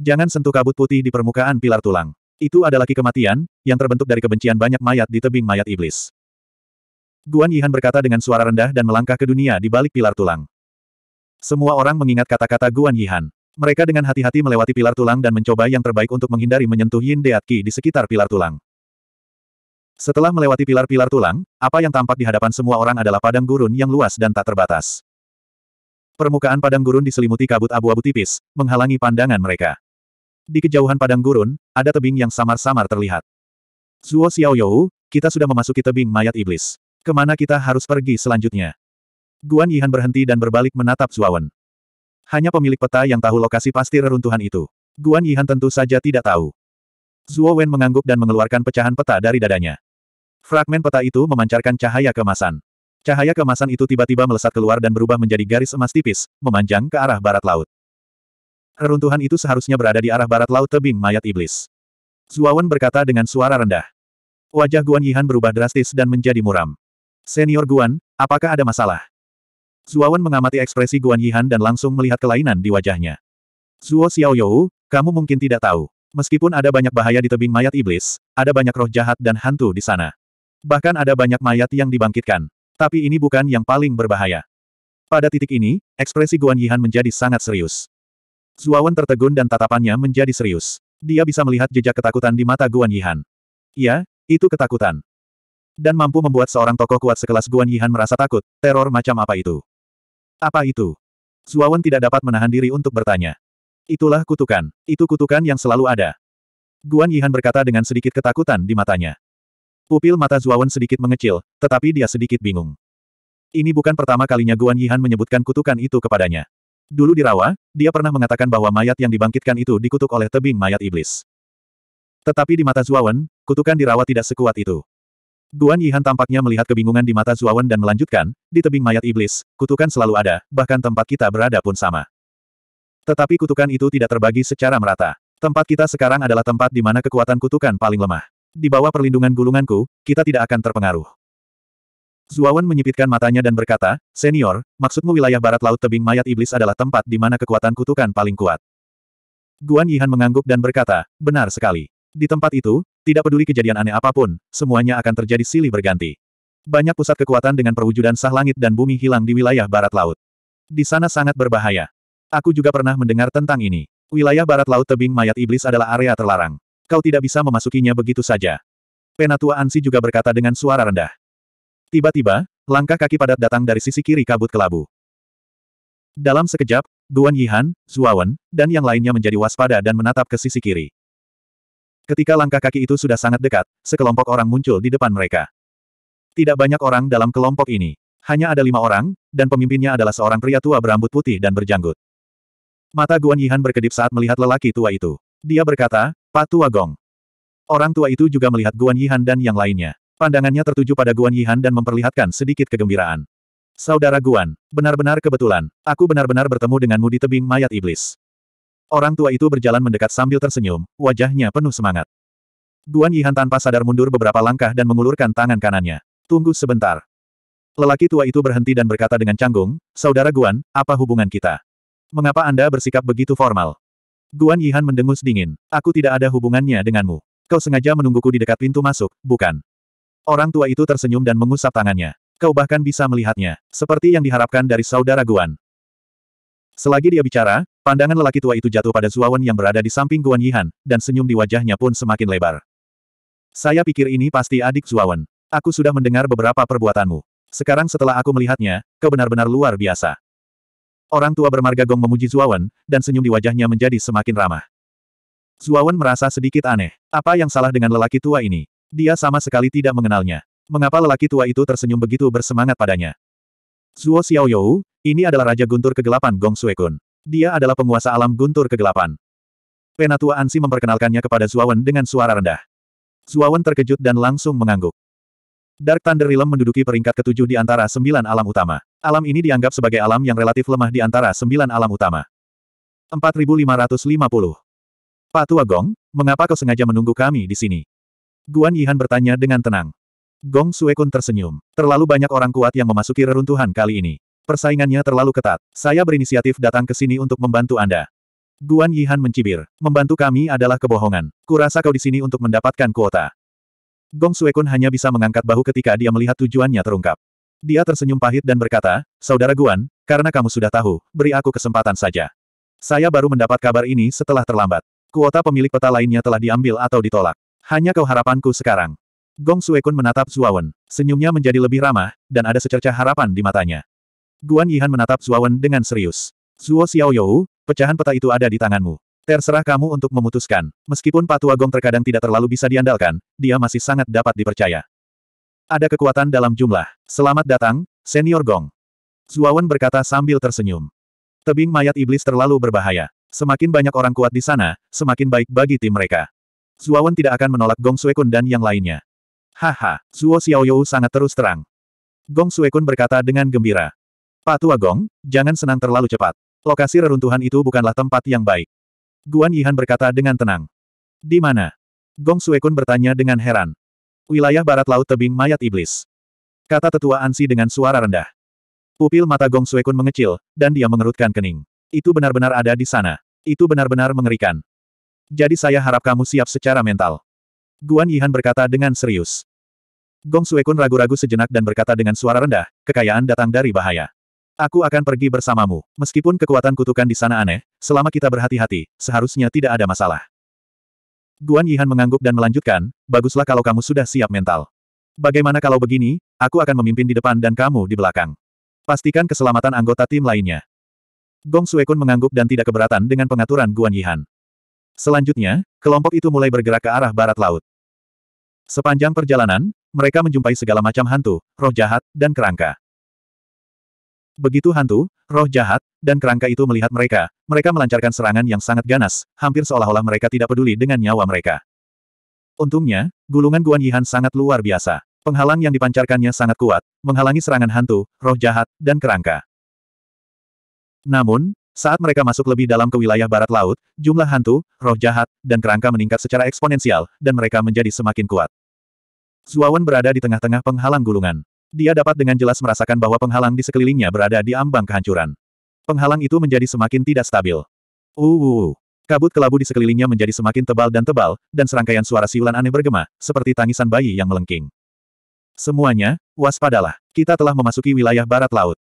Jangan sentuh kabut putih di permukaan pilar tulang. Itu adalah kematian, yang terbentuk dari kebencian banyak mayat di tebing mayat iblis. Guan Yihan berkata dengan suara rendah dan melangkah ke dunia di balik pilar tulang. Semua orang mengingat kata-kata Guan Yihan. Mereka dengan hati-hati melewati pilar tulang dan mencoba yang terbaik untuk menghindari menyentuh Yin Deat Qi di sekitar pilar tulang. Setelah melewati pilar-pilar tulang, apa yang tampak di hadapan semua orang adalah padang gurun yang luas dan tak terbatas. Permukaan padang gurun diselimuti kabut abu-abu tipis, menghalangi pandangan mereka. Di kejauhan padang gurun, ada tebing yang samar-samar terlihat. Zuo Xiaoyou, kita sudah memasuki tebing mayat iblis. Kemana kita harus pergi selanjutnya? Guan Yihan berhenti dan berbalik menatap Wen. Hanya pemilik peta yang tahu lokasi pasti reruntuhan itu. Guan Yihan tentu saja tidak tahu. Zuo Wen mengangguk dan mengeluarkan pecahan peta dari dadanya. Fragmen peta itu memancarkan cahaya kemasan. Cahaya kemasan itu tiba-tiba melesat keluar dan berubah menjadi garis emas tipis, memanjang ke arah barat laut. Reruntuhan itu seharusnya berada di arah barat laut tebing mayat iblis. Wen berkata dengan suara rendah. Wajah Guan Yihan berubah drastis dan menjadi muram. Senior Guan, apakah ada masalah? Zuawan mengamati ekspresi Guan Yihan dan langsung melihat kelainan di wajahnya. Zuo Xiaoyou, kamu mungkin tidak tahu. Meskipun ada banyak bahaya di tebing mayat iblis, ada banyak roh jahat dan hantu di sana. Bahkan ada banyak mayat yang dibangkitkan. Tapi ini bukan yang paling berbahaya. Pada titik ini, ekspresi Guan Yihan menjadi sangat serius. Zuawan tertegun dan tatapannya menjadi serius. Dia bisa melihat jejak ketakutan di mata Guan Yihan. Ya, itu ketakutan. Dan mampu membuat seorang tokoh kuat sekelas Guan Yihan merasa takut, teror macam apa itu. Apa itu? Zuawan tidak dapat menahan diri untuk bertanya. Itulah kutukan. Itu kutukan yang selalu ada. Guan Yihan berkata dengan sedikit ketakutan di matanya. Pupil mata Zuawan sedikit mengecil, tetapi dia sedikit bingung. Ini bukan pertama kalinya Guan Yihan menyebutkan kutukan itu kepadanya. Dulu di rawa, dia pernah mengatakan bahwa mayat yang dibangkitkan itu dikutuk oleh tebing mayat iblis. Tetapi di mata Zuawan, kutukan di rawa tidak sekuat itu. Guan Yihan tampaknya melihat kebingungan di mata Zuawan dan melanjutkan, di tebing mayat iblis, kutukan selalu ada, bahkan tempat kita berada pun sama. Tetapi kutukan itu tidak terbagi secara merata. Tempat kita sekarang adalah tempat di mana kekuatan kutukan paling lemah. Di bawah perlindungan gulunganku, kita tidak akan terpengaruh. Zuawan menyipitkan matanya dan berkata, Senior, maksudmu wilayah barat laut tebing mayat iblis adalah tempat di mana kekuatan kutukan paling kuat. Guan Yihan mengangguk dan berkata, benar sekali. Di tempat itu, tidak peduli kejadian aneh apapun, semuanya akan terjadi silih berganti. Banyak pusat kekuatan dengan perwujudan sah langit dan bumi hilang di wilayah barat laut. Di sana sangat berbahaya. Aku juga pernah mendengar tentang ini. Wilayah barat laut tebing mayat iblis adalah area terlarang. Kau tidak bisa memasukinya begitu saja. Penatua Ansi juga berkata dengan suara rendah. Tiba-tiba, langkah kaki padat datang dari sisi kiri kabut kelabu. Dalam sekejap, Guan Yihan, Zuawan, dan yang lainnya menjadi waspada dan menatap ke sisi kiri. Ketika langkah kaki itu sudah sangat dekat, sekelompok orang muncul di depan mereka. Tidak banyak orang dalam kelompok ini. Hanya ada lima orang, dan pemimpinnya adalah seorang pria tua berambut putih dan berjanggut. Mata Guan Yihan berkedip saat melihat lelaki tua itu. Dia berkata, Pak Tua Gong. Orang tua itu juga melihat Guan Yihan dan yang lainnya. Pandangannya tertuju pada Guan Yihan dan memperlihatkan sedikit kegembiraan. Saudara Guan, benar-benar kebetulan, aku benar-benar bertemu denganmu di tebing mayat iblis. Orang tua itu berjalan mendekat sambil tersenyum, wajahnya penuh semangat. Guan Yihan tanpa sadar mundur beberapa langkah dan mengulurkan tangan kanannya. Tunggu sebentar. Lelaki tua itu berhenti dan berkata dengan canggung, Saudara Guan, apa hubungan kita? Mengapa Anda bersikap begitu formal? Guan Yihan mendengus dingin. Aku tidak ada hubungannya denganmu. Kau sengaja menungguku di dekat pintu masuk, bukan? Orang tua itu tersenyum dan mengusap tangannya. Kau bahkan bisa melihatnya, seperti yang diharapkan dari saudara Guan. Selagi dia bicara, Pandangan lelaki tua itu jatuh pada Zuawan yang berada di samping Guan Yihan, dan senyum di wajahnya pun semakin lebar. Saya pikir ini pasti adik Zuawan. Aku sudah mendengar beberapa perbuatanmu. Sekarang setelah aku melihatnya, kau benar-benar luar biasa. Orang tua bermarga Gong memuji Zuawan, dan senyum di wajahnya menjadi semakin ramah. Zuawan merasa sedikit aneh. Apa yang salah dengan lelaki tua ini? Dia sama sekali tidak mengenalnya. Mengapa lelaki tua itu tersenyum begitu bersemangat padanya? Zuo Xiaoyou, ini adalah Raja Guntur Kegelapan Gong Suekun. Dia adalah penguasa alam guntur kegelapan. Penatua Ansi memperkenalkannya kepada Zuawan dengan suara rendah. Zuawan terkejut dan langsung mengangguk. Dark Thunder Realm menduduki peringkat ketujuh di antara sembilan alam utama. Alam ini dianggap sebagai alam yang relatif lemah di antara sembilan alam utama. 4550. Pak Tua Gong, mengapa kau sengaja menunggu kami di sini? Guan Yihan bertanya dengan tenang. Gong Suekun tersenyum. Terlalu banyak orang kuat yang memasuki reruntuhan kali ini. Persaingannya terlalu ketat. Saya berinisiatif datang ke sini untuk membantu Anda. Guan Yihan mencibir. Membantu kami adalah kebohongan. Kurasa kau di sini untuk mendapatkan kuota. Gong Suekun hanya bisa mengangkat bahu ketika dia melihat tujuannya terungkap. Dia tersenyum pahit dan berkata, Saudara Guan, karena kamu sudah tahu, beri aku kesempatan saja. Saya baru mendapat kabar ini setelah terlambat. Kuota pemilik peta lainnya telah diambil atau ditolak. Hanya kau harapanku sekarang. Gong Suekun menatap Zuawan. Senyumnya menjadi lebih ramah, dan ada secerca harapan di matanya. Guan Yihan menatap Wen dengan serius. Zuo Xiaoyou, pecahan peta itu ada di tanganmu. Terserah kamu untuk memutuskan. Meskipun Patua Gong terkadang tidak terlalu bisa diandalkan, dia masih sangat dapat dipercaya. Ada kekuatan dalam jumlah. Selamat datang, Senior Gong. Wen berkata sambil tersenyum. Tebing mayat iblis terlalu berbahaya. Semakin banyak orang kuat di sana, semakin baik bagi tim mereka. Wen tidak akan menolak Gong Suekun dan yang lainnya. Haha, Zuo Xiaoyou sangat terus terang. Gong Suekun berkata dengan gembira. Pak Tua Gong, jangan senang terlalu cepat. Lokasi reruntuhan itu bukanlah tempat yang baik. Guan Yihan berkata dengan tenang. Di mana? Gong Suekun bertanya dengan heran. Wilayah barat laut tebing mayat iblis. Kata tetua Ansi dengan suara rendah. Pupil mata Gong Suekun mengecil, dan dia mengerutkan kening. Itu benar-benar ada di sana. Itu benar-benar mengerikan. Jadi saya harap kamu siap secara mental. Guan Yihan berkata dengan serius. Gong Suekun ragu-ragu sejenak dan berkata dengan suara rendah, kekayaan datang dari bahaya. Aku akan pergi bersamamu. Meskipun kekuatan kutukan di sana aneh, selama kita berhati-hati, seharusnya tidak ada masalah. Guan Yihan mengangguk dan melanjutkan, baguslah kalau kamu sudah siap mental. Bagaimana kalau begini, aku akan memimpin di depan dan kamu di belakang. Pastikan keselamatan anggota tim lainnya. Gong Suekun mengangguk dan tidak keberatan dengan pengaturan Guan Yihan. Selanjutnya, kelompok itu mulai bergerak ke arah barat laut. Sepanjang perjalanan, mereka menjumpai segala macam hantu, roh jahat, dan kerangka. Begitu hantu, roh jahat, dan kerangka itu melihat mereka, mereka melancarkan serangan yang sangat ganas, hampir seolah-olah mereka tidak peduli dengan nyawa mereka. Untungnya, gulungan Guan Yihan sangat luar biasa. Penghalang yang dipancarkannya sangat kuat, menghalangi serangan hantu, roh jahat, dan kerangka. Namun, saat mereka masuk lebih dalam ke wilayah barat laut, jumlah hantu, roh jahat, dan kerangka meningkat secara eksponensial, dan mereka menjadi semakin kuat. Zuawan berada di tengah-tengah penghalang gulungan. Dia dapat dengan jelas merasakan bahwa penghalang di sekelilingnya berada di ambang kehancuran. Penghalang itu menjadi semakin tidak stabil. Uh, uh, uh, kabut kelabu di sekelilingnya menjadi semakin tebal dan tebal, dan serangkaian suara siulan aneh bergema, seperti tangisan bayi yang melengking. Semuanya, waspadalah. Kita telah memasuki wilayah barat laut.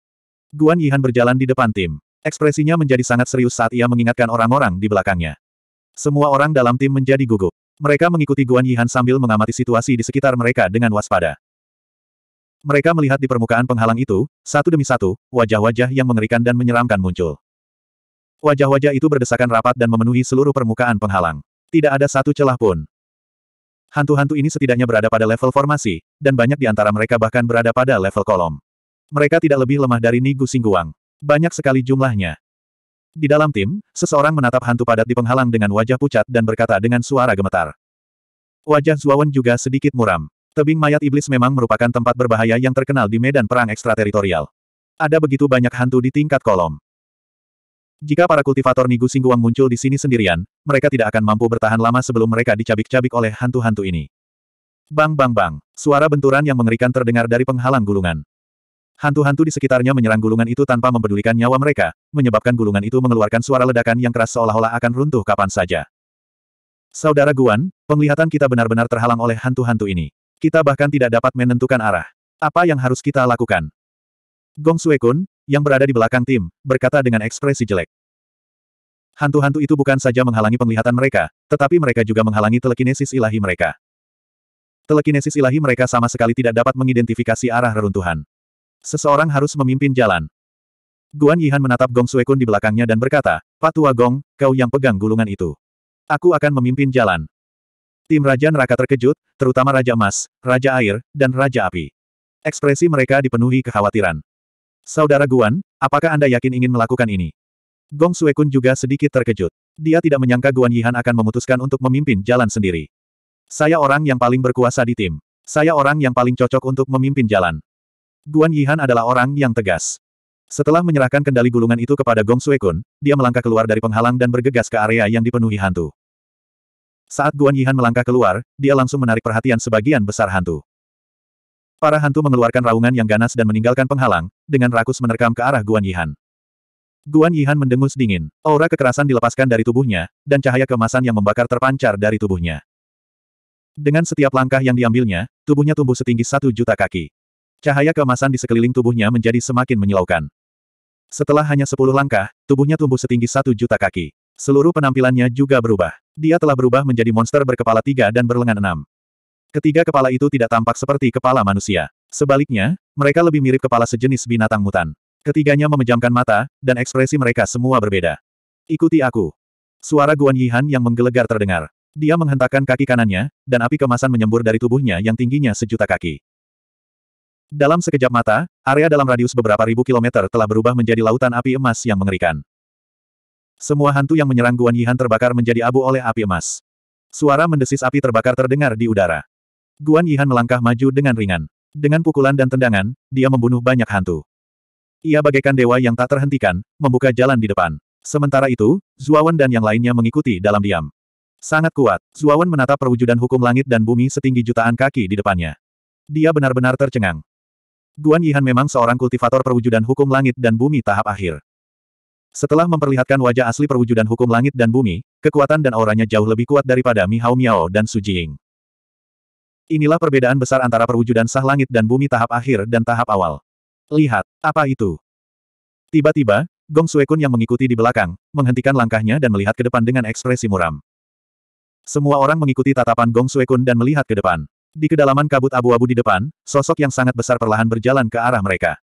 Guan Yihan berjalan di depan tim. Ekspresinya menjadi sangat serius saat ia mengingatkan orang-orang di belakangnya. Semua orang dalam tim menjadi gugup. Mereka mengikuti Guan Yihan sambil mengamati situasi di sekitar mereka dengan waspada. Mereka melihat di permukaan penghalang itu, satu demi satu, wajah-wajah yang mengerikan dan menyeramkan muncul. Wajah-wajah itu berdesakan rapat dan memenuhi seluruh permukaan penghalang. Tidak ada satu celah pun. Hantu-hantu ini setidaknya berada pada level formasi, dan banyak di antara mereka bahkan berada pada level kolom. Mereka tidak lebih lemah dari Nigu Singguang. Banyak sekali jumlahnya. Di dalam tim, seseorang menatap hantu padat di penghalang dengan wajah pucat dan berkata dengan suara gemetar. Wajah Zuawan juga sedikit muram. Tebing mayat iblis memang merupakan tempat berbahaya yang terkenal di medan perang ekstrateritorial. Ada begitu banyak hantu di tingkat kolom. Jika para kultivator Nigu Singguang muncul di sini sendirian, mereka tidak akan mampu bertahan lama sebelum mereka dicabik-cabik oleh hantu-hantu ini. Bang bang bang, suara benturan yang mengerikan terdengar dari penghalang gulungan. Hantu-hantu di sekitarnya menyerang gulungan itu tanpa mempedulikan nyawa mereka, menyebabkan gulungan itu mengeluarkan suara ledakan yang keras seolah-olah akan runtuh kapan saja. Saudara Guan, penglihatan kita benar-benar terhalang oleh hantu-hantu ini. Kita bahkan tidak dapat menentukan arah. Apa yang harus kita lakukan? Gong Suekun, yang berada di belakang tim, berkata dengan ekspresi jelek. Hantu-hantu itu bukan saja menghalangi penglihatan mereka, tetapi mereka juga menghalangi telekinesis ilahi mereka. Telekinesis ilahi mereka sama sekali tidak dapat mengidentifikasi arah reruntuhan. Seseorang harus memimpin jalan. Guan Yihan menatap Gong Suekun di belakangnya dan berkata, Patua Gong, kau yang pegang gulungan itu. Aku akan memimpin jalan. Tim Raja Neraka terkejut, terutama Raja Emas, Raja Air, dan Raja Api. Ekspresi mereka dipenuhi kekhawatiran. Saudara Guan, apakah Anda yakin ingin melakukan ini? Gong Suekun juga sedikit terkejut. Dia tidak menyangka Guan Yihan akan memutuskan untuk memimpin jalan sendiri. Saya orang yang paling berkuasa di tim. Saya orang yang paling cocok untuk memimpin jalan. Guan Yihan adalah orang yang tegas. Setelah menyerahkan kendali gulungan itu kepada Gong Suekun, dia melangkah keluar dari penghalang dan bergegas ke area yang dipenuhi hantu. Saat Guan Yihan melangkah keluar, dia langsung menarik perhatian sebagian besar hantu. Para hantu mengeluarkan raungan yang ganas dan meninggalkan penghalang, dengan rakus menerkam ke arah Guan Yihan. Guan Yihan mendengus dingin, aura kekerasan dilepaskan dari tubuhnya, dan cahaya kemasan yang membakar terpancar dari tubuhnya. Dengan setiap langkah yang diambilnya, tubuhnya tumbuh setinggi satu juta kaki. Cahaya kemasan di sekeliling tubuhnya menjadi semakin menyilaukan. Setelah hanya sepuluh langkah, tubuhnya tumbuh setinggi satu juta kaki. Seluruh penampilannya juga berubah. Dia telah berubah menjadi monster berkepala tiga dan berlengan enam. Ketiga kepala itu tidak tampak seperti kepala manusia. Sebaliknya, mereka lebih mirip kepala sejenis binatang mutan. Ketiganya memejamkan mata, dan ekspresi mereka semua berbeda. Ikuti aku. Suara Guan Yihan yang menggelegar terdengar. Dia menghentakkan kaki kanannya, dan api kemasan menyembur dari tubuhnya yang tingginya sejuta kaki. Dalam sekejap mata, area dalam radius beberapa ribu kilometer telah berubah menjadi lautan api emas yang mengerikan. Semua hantu yang menyerang Guan Yihan terbakar menjadi abu oleh api emas. Suara mendesis api terbakar terdengar di udara. Guan Yihan melangkah maju dengan ringan. Dengan pukulan dan tendangan, dia membunuh banyak hantu. Ia bagaikan dewa yang tak terhentikan, membuka jalan di depan. Sementara itu, Zuawan dan yang lainnya mengikuti dalam diam. Sangat kuat, Zuawan menatap perwujudan hukum langit dan bumi setinggi jutaan kaki di depannya. Dia benar-benar tercengang. Guan Yihan memang seorang kultivator perwujudan hukum langit dan bumi tahap akhir. Setelah memperlihatkan wajah asli perwujudan hukum langit dan bumi, kekuatan dan auranya jauh lebih kuat daripada Mi Hao Miao dan Su Jing. Inilah perbedaan besar antara perwujudan sah langit dan bumi tahap akhir dan tahap awal. Lihat, apa itu? Tiba-tiba, Gong Suekun yang mengikuti di belakang, menghentikan langkahnya dan melihat ke depan dengan ekspresi muram. Semua orang mengikuti tatapan Gong Suekun dan melihat ke depan. Di kedalaman kabut abu-abu di depan, sosok yang sangat besar perlahan berjalan ke arah mereka.